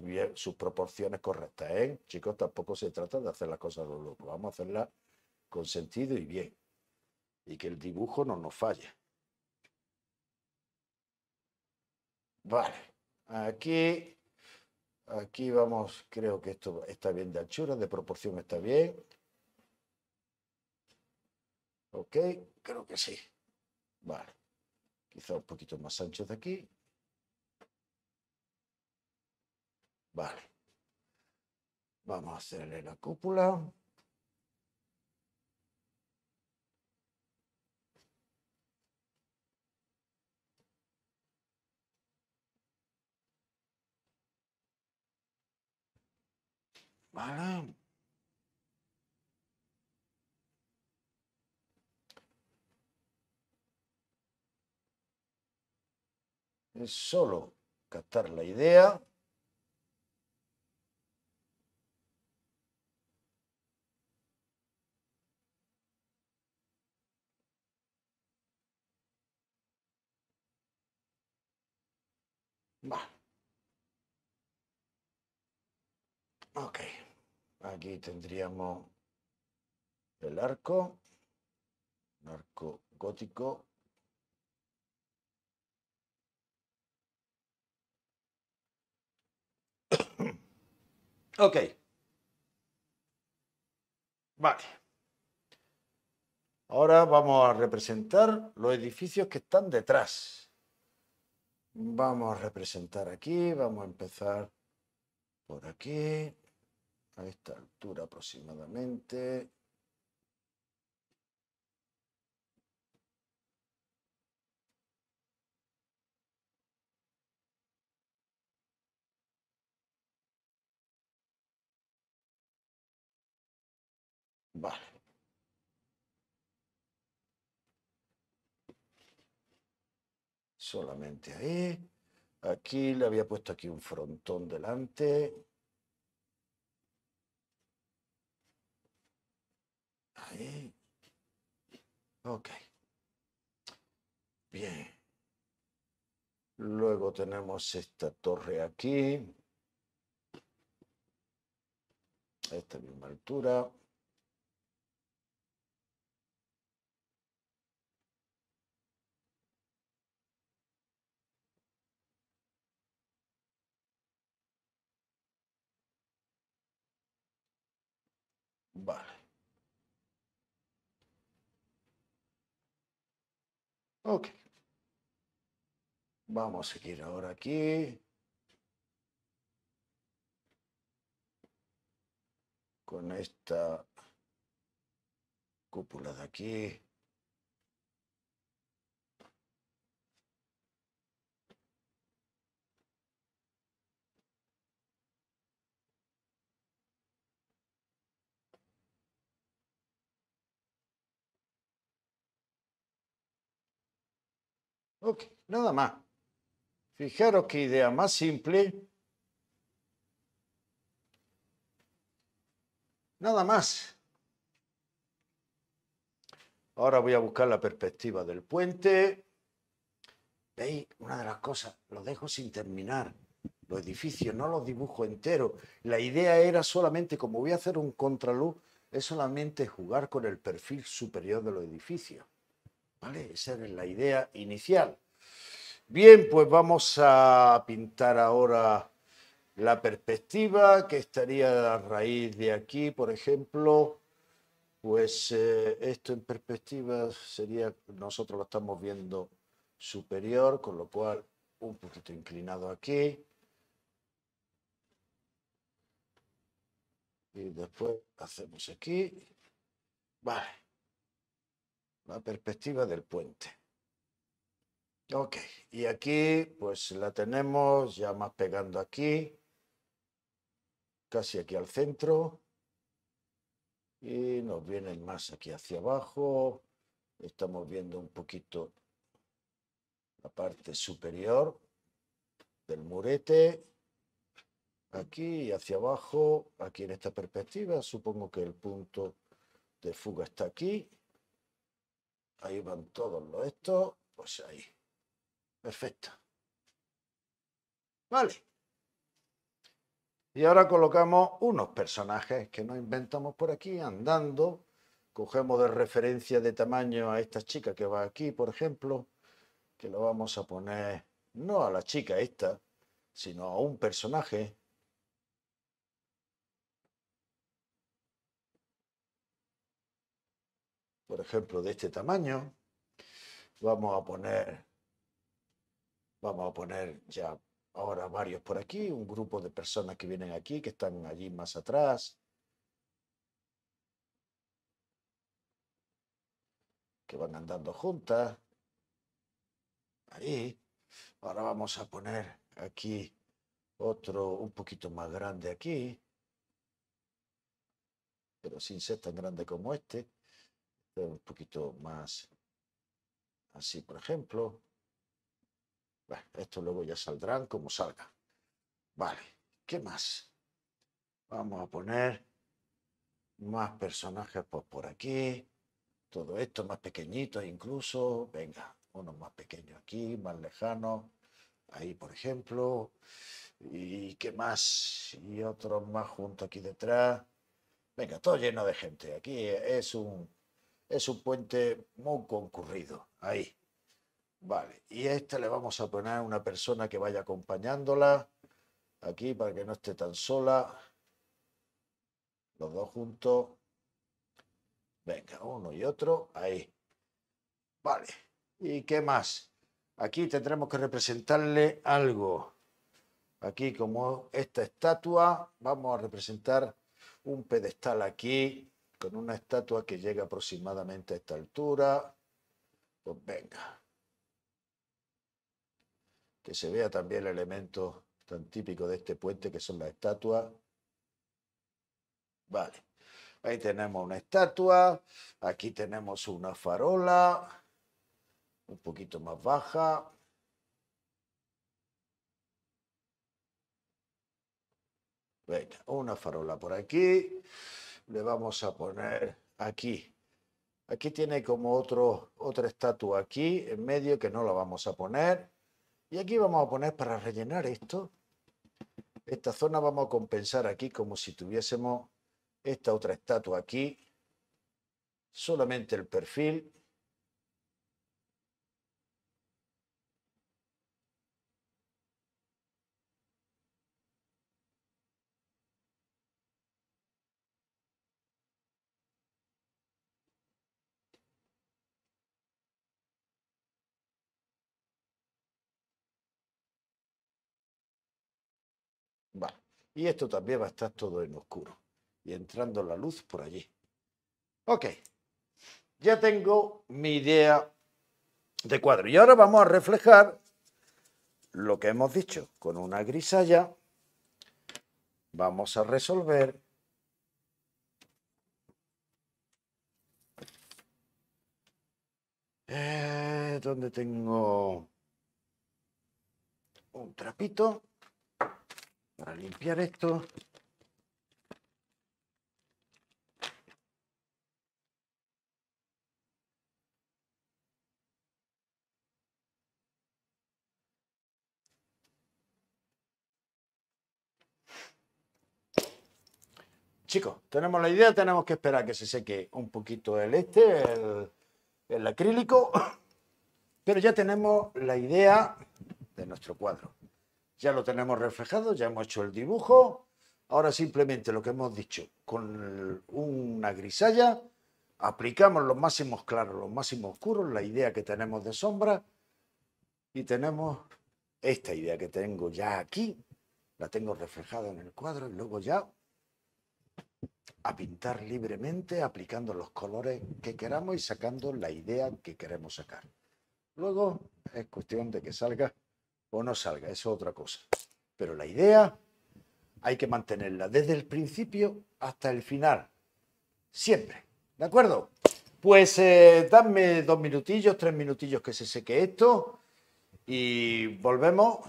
proporciones correctas, ¿eh? Chicos, tampoco se trata de hacer las cosas lo loco, vamos a hacerlas con sentido y bien, y que el dibujo no nos falle. Vale. Aquí, aquí vamos, creo que esto está bien de anchura, de proporción está bien. Ok, creo que sí. Vale. Quizá un poquito más ancho de aquí. Vale. Vamos a hacerle la cúpula. Es solo captar la idea. Ok. Aquí tendríamos el arco, un arco gótico. ok. Vale. Ahora vamos a representar los edificios que están detrás. Vamos a representar aquí, vamos a empezar por aquí a esta altura aproximadamente. Vale. Solamente ahí. Aquí le había puesto aquí un frontón delante. Okay, Ok. Bien. Luego tenemos esta torre aquí. A esta misma altura. Vale. Ok. Vamos a seguir ahora aquí. Con esta cúpula de aquí. Ok, nada más. Fijaros qué idea más simple. Nada más. Ahora voy a buscar la perspectiva del puente. ¿Veis? Una de las cosas, lo dejo sin terminar. Los edificios, no los dibujo entero. La idea era solamente, como voy a hacer un contraluz, es solamente jugar con el perfil superior de los edificios. Esa era la idea inicial. Bien, pues vamos a pintar ahora la perspectiva que estaría a raíz de aquí, por ejemplo. Pues eh, esto en perspectiva sería, nosotros lo estamos viendo superior, con lo cual un poquito inclinado aquí. Y después hacemos aquí. Vale la perspectiva del puente. Ok, y aquí pues la tenemos ya más pegando aquí, casi aquí al centro. Y nos vienen más aquí hacia abajo. Estamos viendo un poquito la parte superior del murete. Aquí y hacia abajo, aquí en esta perspectiva, supongo que el punto de fuga está aquí. Ahí van todos los estos, pues ahí. Perfecto. Vale. Y ahora colocamos unos personajes que nos inventamos por aquí andando. Cogemos de referencia de tamaño a esta chica que va aquí, por ejemplo, que lo vamos a poner no a la chica esta, sino a un personaje por ejemplo, de este tamaño. Vamos a poner, vamos a poner ya ahora varios por aquí, un grupo de personas que vienen aquí, que están allí más atrás. Que van andando juntas. Ahí. Ahora vamos a poner aquí otro un poquito más grande aquí, pero sin ser tan grande como este un poquito más así, por ejemplo. Bueno, esto luego ya saldrán como salga. Vale, ¿qué más? Vamos a poner más personajes por aquí. Todo esto más pequeñito incluso. Venga, uno más pequeño aquí, más lejano. Ahí, por ejemplo. ¿Y qué más? Y otro más junto aquí detrás. Venga, todo lleno de gente. Aquí es un es un puente muy concurrido, ahí. Vale, y a esta le vamos a poner una persona que vaya acompañándola aquí para que no esté tan sola. Los dos juntos. Venga, uno y otro, ahí. Vale, ¿y qué más? Aquí tendremos que representarle algo. Aquí, como esta estatua, vamos a representar un pedestal aquí con una estatua que llega aproximadamente a esta altura. Pues venga. Que se vea también el elemento tan típico de este puente que son las estatuas. Vale. Ahí tenemos una estatua, aquí tenemos una farola, un poquito más baja. Venga, una farola por aquí le vamos a poner aquí. Aquí tiene como otro, otra estatua aquí en medio que no la vamos a poner. Y aquí vamos a poner para rellenar esto. Esta zona vamos a compensar aquí como si tuviésemos esta otra estatua aquí. Solamente el perfil Y esto también va a estar todo en oscuro. Y entrando la luz por allí. Ok. Ya tengo mi idea de cuadro. Y ahora vamos a reflejar lo que hemos dicho. Con una grisalla vamos a resolver eh, donde tengo un trapito para limpiar esto Chicos, tenemos la idea, tenemos que esperar que se seque un poquito el este, el acrílico, pero ya tenemos la idea de nuestro cuadro ya lo tenemos reflejado, ya hemos hecho el dibujo. Ahora simplemente lo que hemos dicho, con una grisalla aplicamos los máximos claros, los máximos oscuros, la idea que tenemos de sombra y tenemos esta idea que tengo ya aquí, la tengo reflejada en el cuadro y luego ya a pintar libremente aplicando los colores que queramos y sacando la idea que queremos sacar. Luego es cuestión de que salga o no salga, eso es otra cosa. Pero la idea hay que mantenerla desde el principio hasta el final, siempre. ¿De acuerdo? Pues eh, dos minutillos, tres minutillos que se seque esto y volvemos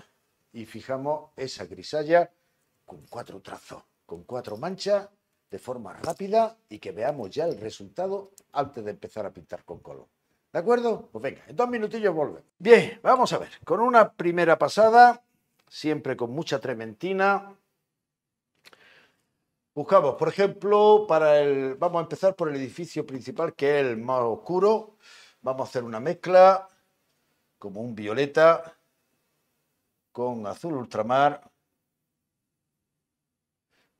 y fijamos esa grisalla con cuatro trazos, con cuatro manchas de forma rápida y que veamos ya el resultado antes de empezar a pintar con color. ¿De acuerdo? Pues venga, en dos minutillos vuelve. Bien, vamos a ver. Con una primera pasada, siempre con mucha trementina. Buscamos, por ejemplo, para el. Vamos a empezar por el edificio principal, que es el más oscuro. Vamos a hacer una mezcla, como un violeta, con azul ultramar,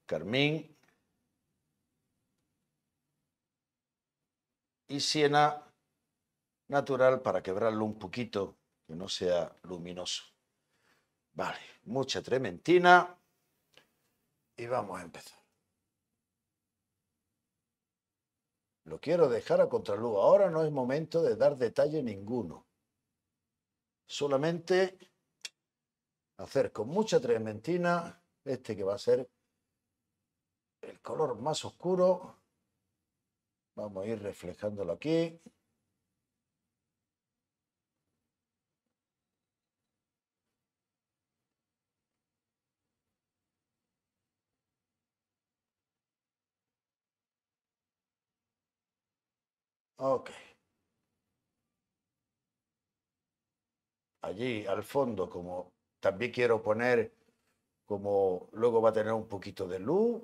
carmín y siena natural para quebrarlo un poquito, que no sea luminoso. Vale, mucha trementina y vamos a empezar. Lo quiero dejar a contraluz. Ahora no es momento de dar detalle ninguno. Solamente hacer con mucha trementina este que va a ser el color más oscuro. Vamos a ir reflejándolo aquí. Allí, al fondo, como también quiero poner, como luego va a tener un poquito de luz,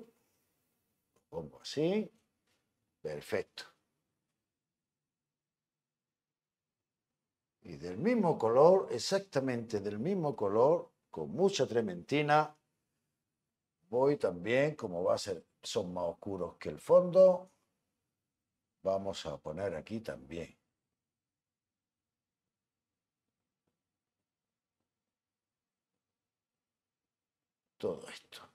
como pongo así. Perfecto. Y del mismo color, exactamente del mismo color, con mucha trementina, voy también, como va a ser, son más oscuros que el fondo, vamos a poner aquí también. Todo esto.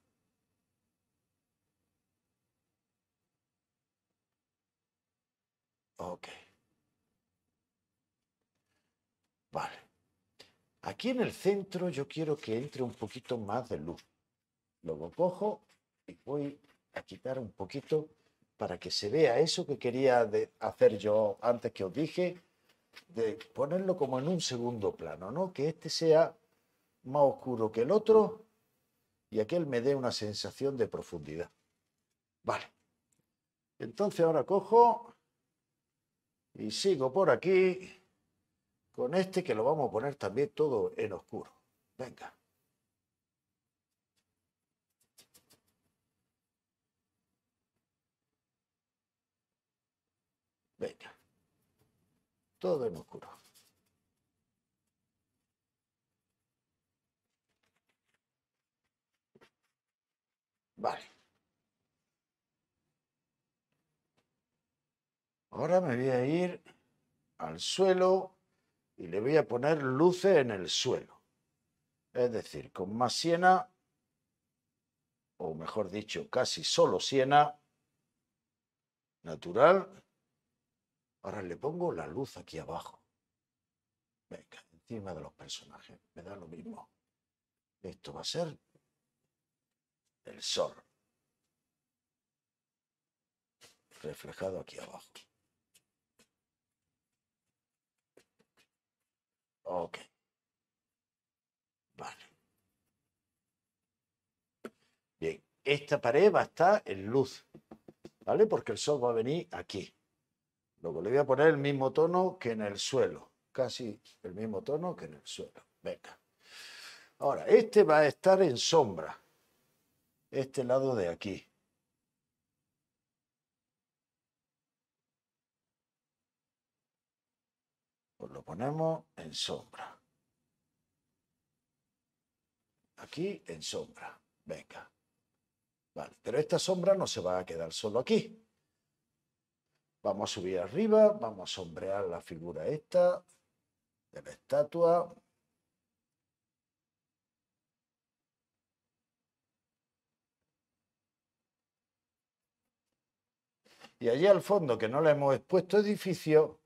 Ok. Vale. Aquí en el centro yo quiero que entre un poquito más de luz. Luego cojo y voy a quitar un poquito para que se vea eso que quería hacer yo antes que os dije, de ponerlo como en un segundo plano, ¿no? Que este sea más oscuro que el otro y aquel me dé una sensación de profundidad. Vale. Entonces ahora cojo y sigo por aquí con este que lo vamos a poner también todo en oscuro. Venga. Venga. Todo en oscuro. Vale. Ahora me voy a ir al suelo y le voy a poner luces en el suelo. Es decir, con más siena, o mejor dicho, casi solo siena natural, Ahora le pongo la luz aquí abajo. Venga, encima de los personajes. Me da lo mismo. Esto va a ser el sol. Reflejado aquí abajo. Ok. Vale. Bien, esta pared va a estar en luz, ¿vale? Porque el sol va a venir aquí le voy a poner el mismo tono que en el suelo, casi el mismo tono que en el suelo. Venga. Ahora, este va a estar en sombra, este lado de aquí. Pues lo ponemos en sombra. Aquí en sombra. Venga. Vale, pero esta sombra no se va a quedar solo aquí. Vamos a subir arriba, vamos a sombrear la figura esta de la estatua. Y allí al fondo, que no le hemos expuesto edificio,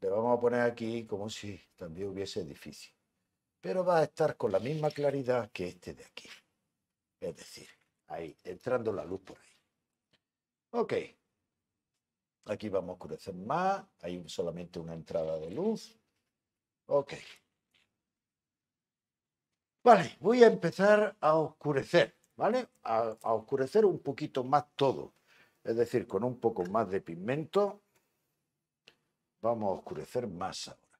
le vamos a poner aquí como si también hubiese edificio. Pero va a estar con la misma claridad que este de aquí. Es decir, ahí, entrando la luz por ahí. Ok. Aquí vamos a oscurecer más. Hay solamente una entrada de luz. Ok. Vale, voy a empezar a oscurecer, ¿vale? A, oscurecer un poquito más todo. Es decir, con un poco más de pigmento vamos a oscurecer más ahora.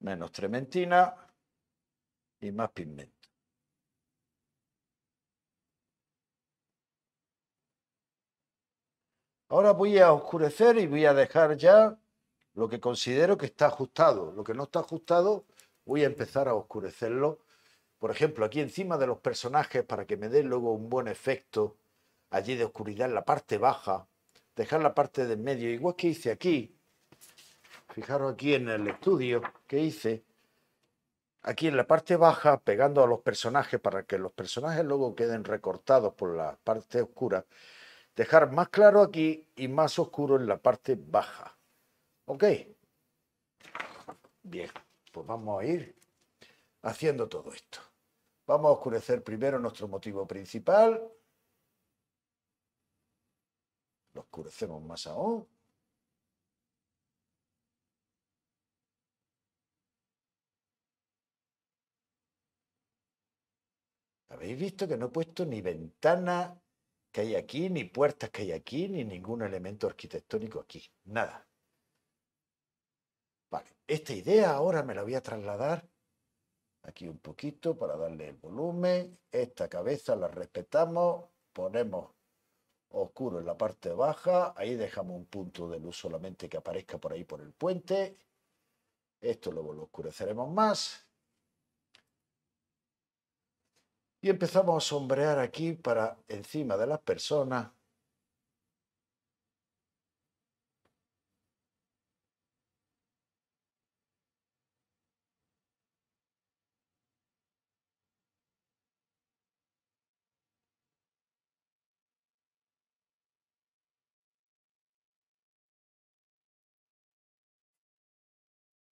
Menos trementina y más pigmento. Ahora voy a oscurecer y voy a dejar ya lo que considero que está ajustado. Lo que no está ajustado voy a empezar a oscurecerlo. Por ejemplo, aquí encima de los personajes para que me dé luego un buen efecto allí de oscuridad en la parte baja. Dejar la parte del medio, igual que hice aquí. Fijaros aquí en el estudio que hice. Aquí en la parte baja, pegando a los personajes para que los personajes luego queden recortados por la parte oscura dejar más claro aquí y más oscuro en la parte baja. ¿Ok? Bien, pues vamos a ir haciendo todo esto. Vamos a oscurecer primero nuestro motivo principal. Lo oscurecemos más aún. Habéis visto que no he puesto ni ventana que hay aquí, ni puertas que hay aquí, ni ningún elemento arquitectónico aquí, nada. Vale, esta idea ahora me la voy a trasladar aquí un poquito para darle el volumen. Esta cabeza la respetamos, ponemos oscuro en la parte baja, ahí dejamos un punto de luz solamente que aparezca por ahí por el puente. Esto luego lo oscureceremos más Y empezamos a sombrear aquí para encima de las personas.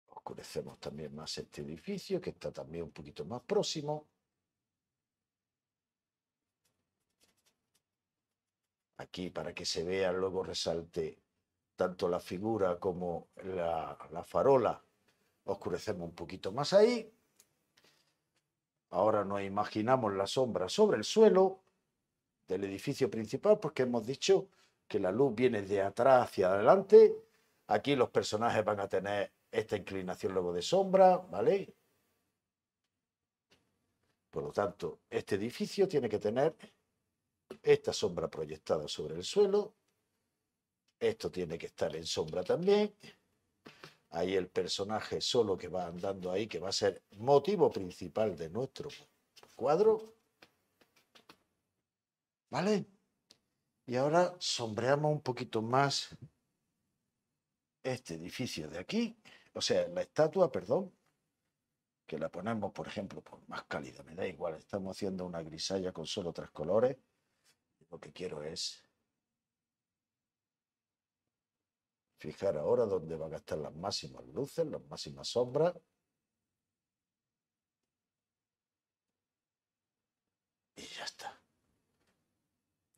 Oscurecemos también más este edificio que está también un poquito más próximo. aquí para que se vea, luego resalte tanto la figura como la, farola. Oscurecemos un poquito más ahí. Ahora nos imaginamos la sombra sobre el suelo del edificio principal porque hemos dicho que la luz viene de atrás hacia adelante. Aquí los personajes van a tener esta inclinación luego de sombra, ¿vale? Por lo tanto, este edificio tiene que tener esta sombra proyectada sobre el suelo, esto tiene que estar en sombra también, ahí el personaje solo que va andando ahí, que va a ser motivo principal de nuestro cuadro, ¿vale? Y ahora sombreamos un poquito más este edificio de aquí, o sea, la estatua, perdón, que la ponemos, por ejemplo, por más cálida, me da igual, estamos haciendo una grisalla con solo tres colores, lo que quiero es fijar ahora dónde van a estar las máximas luces, las máximas sombras. Y ya está.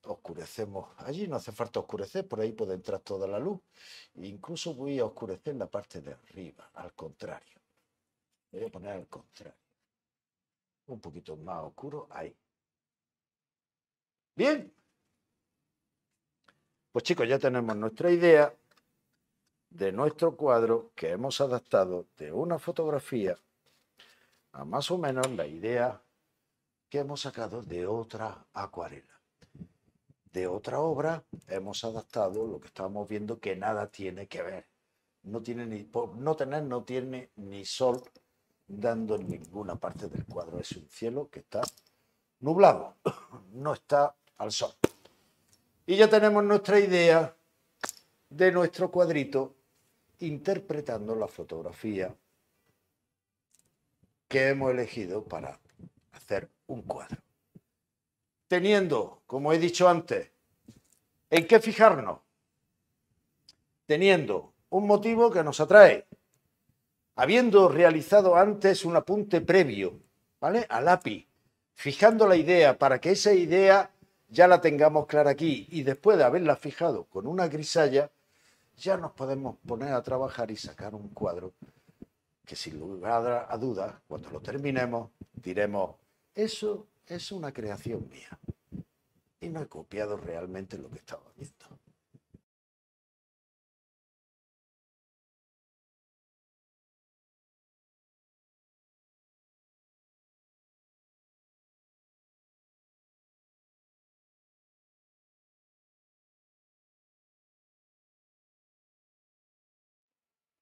Oscurecemos. Allí no hace falta oscurecer, por ahí puede entrar toda la luz. incluso voy a oscurecer la parte de arriba, al contrario. Voy a poner al contrario. Un poquito más oscuro ahí. Bien. Pues chicos, ya tenemos nuestra idea de nuestro cuadro que hemos adaptado de una fotografía a más o menos la idea que hemos sacado de otra acuarela. De otra obra hemos adaptado lo que estamos viendo que nada tiene que ver. No tiene ni no tener no tiene ni sol dando en ninguna parte del cuadro. Es un cielo que está nublado, no está al sol. Y ya tenemos nuestra idea de nuestro cuadrito interpretando la fotografía que hemos elegido para hacer un cuadro. Teniendo, como he dicho antes, en qué fijarnos. Teniendo un motivo que nos atrae. Habiendo realizado antes un apunte previo, ¿vale? A lápiz, fijando la idea para que esa idea ya la tengamos clara aquí y después de haberla fijado con una grisalla, ya nos podemos poner a trabajar y sacar un cuadro que sin lugar a dudas, cuando lo terminemos, diremos, eso es una creación mía. Y no he copiado realmente lo que estaba viendo.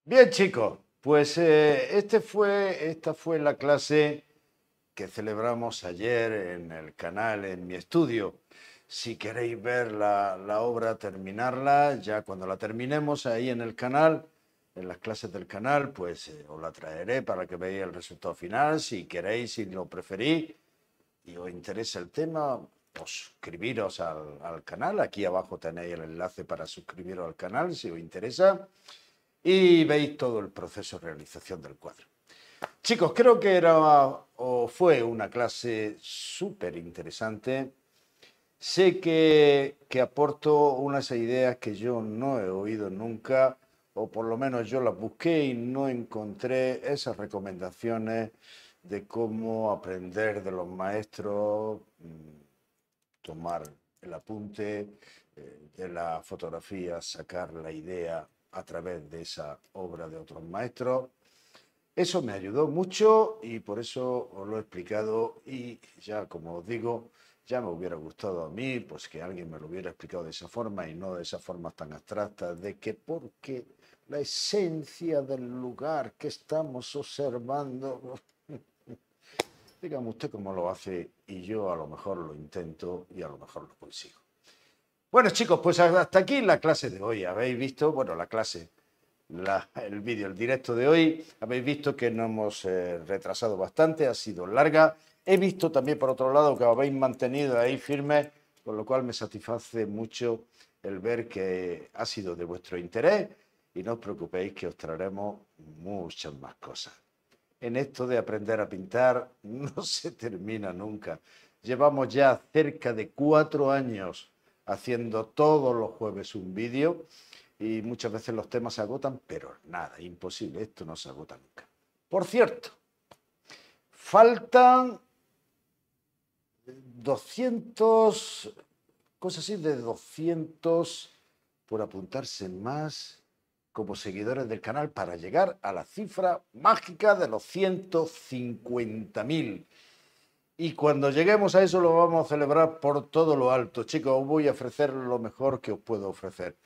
Bien, chicos, pues eh, este fue, esta fue la clase que celebramos ayer en el canal, en mi estudio. Si queréis ver la, obra, terminarla, ya cuando la terminemos ahí en el canal, en las clases del canal, pues eh, os la traeré para que veáis el resultado final. Si queréis, si lo preferís y os interesa el tema, suscribiros al, al canal. Aquí abajo tenéis el enlace para suscribiros al canal si os interesa y veis todo el proceso de realización del cuadro. Chicos, creo que era o fue una clase súper interesante. Sé que, que aporto unas ideas que yo no he oído nunca, o por lo menos yo las busqué y no encontré esas recomendaciones de cómo aprender de los maestros, mm, tomar el apunte eh, de la fotografía, sacar la idea a través de esa obra de otros maestros. Eso me ayudó mucho y por eso os lo he explicado y ya como os digo, ya me hubiera gustado a mí pues que alguien me lo hubiera explicado de esa forma y no de esa forma tan abstracta, de que porque la esencia del lugar que estamos observando digamos usted cómo lo hace y yo a lo mejor lo intento y a lo mejor lo consigo. Bueno, chicos, pues hasta aquí la clase de hoy. Habéis visto, bueno, la clase, el vídeo, el directo de hoy. Habéis visto que nos hemos eh, retrasado bastante, ha sido larga. He visto también, por otro lado, que habéis mantenido ahí firme, con lo cual me satisface mucho el ver que ha sido de vuestro interés. Y no os preocupéis que os traeremos muchas más cosas. En esto de aprender a pintar no se termina nunca. Llevamos ya cerca de cuatro años haciendo todos los jueves un vídeo y muchas veces los temas se agotan, pero nada, imposible, esto no se agota nunca. Por cierto, faltan 200, cosas así de 200 por apuntarse más como seguidores del canal para llegar a la cifra mágica de los 150.000. Y cuando lleguemos a eso lo vamos a celebrar por todo lo alto. Chicos, os voy a ofrecer lo mejor que os puedo ofrecer.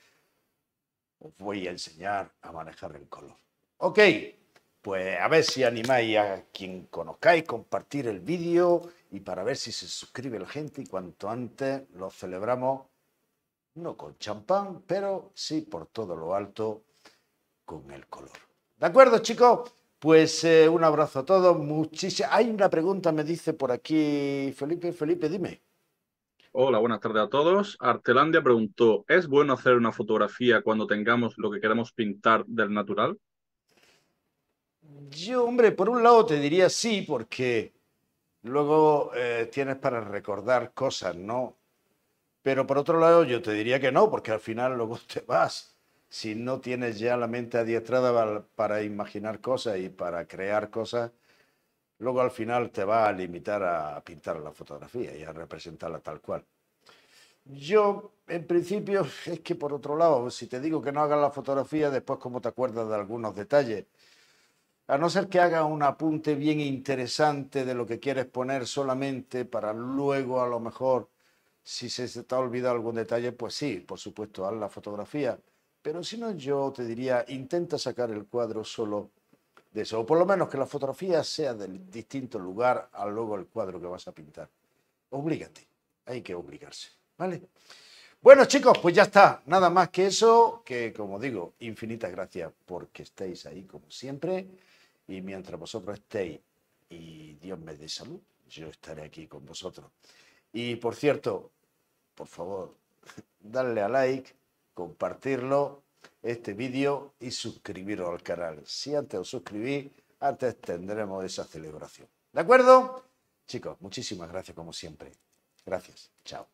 Os voy a enseñar a manejar el color. Ok, pues a ver si animáis a quien conozcáis, compartir el vídeo y para ver si se suscribe la gente y cuanto antes lo celebramos, no con champán, pero sí por todo lo alto con el color. ¿De acuerdo, chicos? Pues eh, un abrazo a todos. Muchísimas. Hay una pregunta, me dice por aquí Felipe. Felipe, dime. Hola, buenas tardes a todos. Artelandia preguntó, ¿es bueno hacer una fotografía cuando tengamos lo que queremos pintar del natural? Yo, hombre, por un lado te diría sí, porque luego eh, tienes para recordar cosas, ¿no? Pero por otro lado yo te diría que no, porque al final luego te vas si no tienes ya la mente adiestrada para imaginar cosas y para crear cosas, luego al final te va a limitar a pintar la fotografía y a representarla tal cual. Yo, en principio, es que por otro lado, si te digo que no hagas la fotografía, después cómo te acuerdas de algunos detalles. A no ser que hagas un apunte bien interesante de lo que quieres poner solamente para luego, a lo mejor, si se te ha olvidado algún detalle, pues sí, por supuesto, haz la fotografía pero si no, yo te diría, intenta sacar el cuadro solo de eso, o por lo menos que la fotografía sea del distinto lugar al luego el cuadro que vas a pintar. Oblígate, hay que obligarse, ¿vale? Bueno, chicos, pues ya está. Nada más que eso, que como digo, infinitas gracias porque estéis ahí como siempre. Y mientras vosotros estéis y Dios me dé salud, yo estaré aquí con vosotros. Y por cierto, por favor, dale a like, compartirlo, este vídeo y suscribiros al canal. Si antes os suscribís, antes tendremos esa celebración. ¿De acuerdo? Chicos, muchísimas gracias como siempre. Gracias. Chao.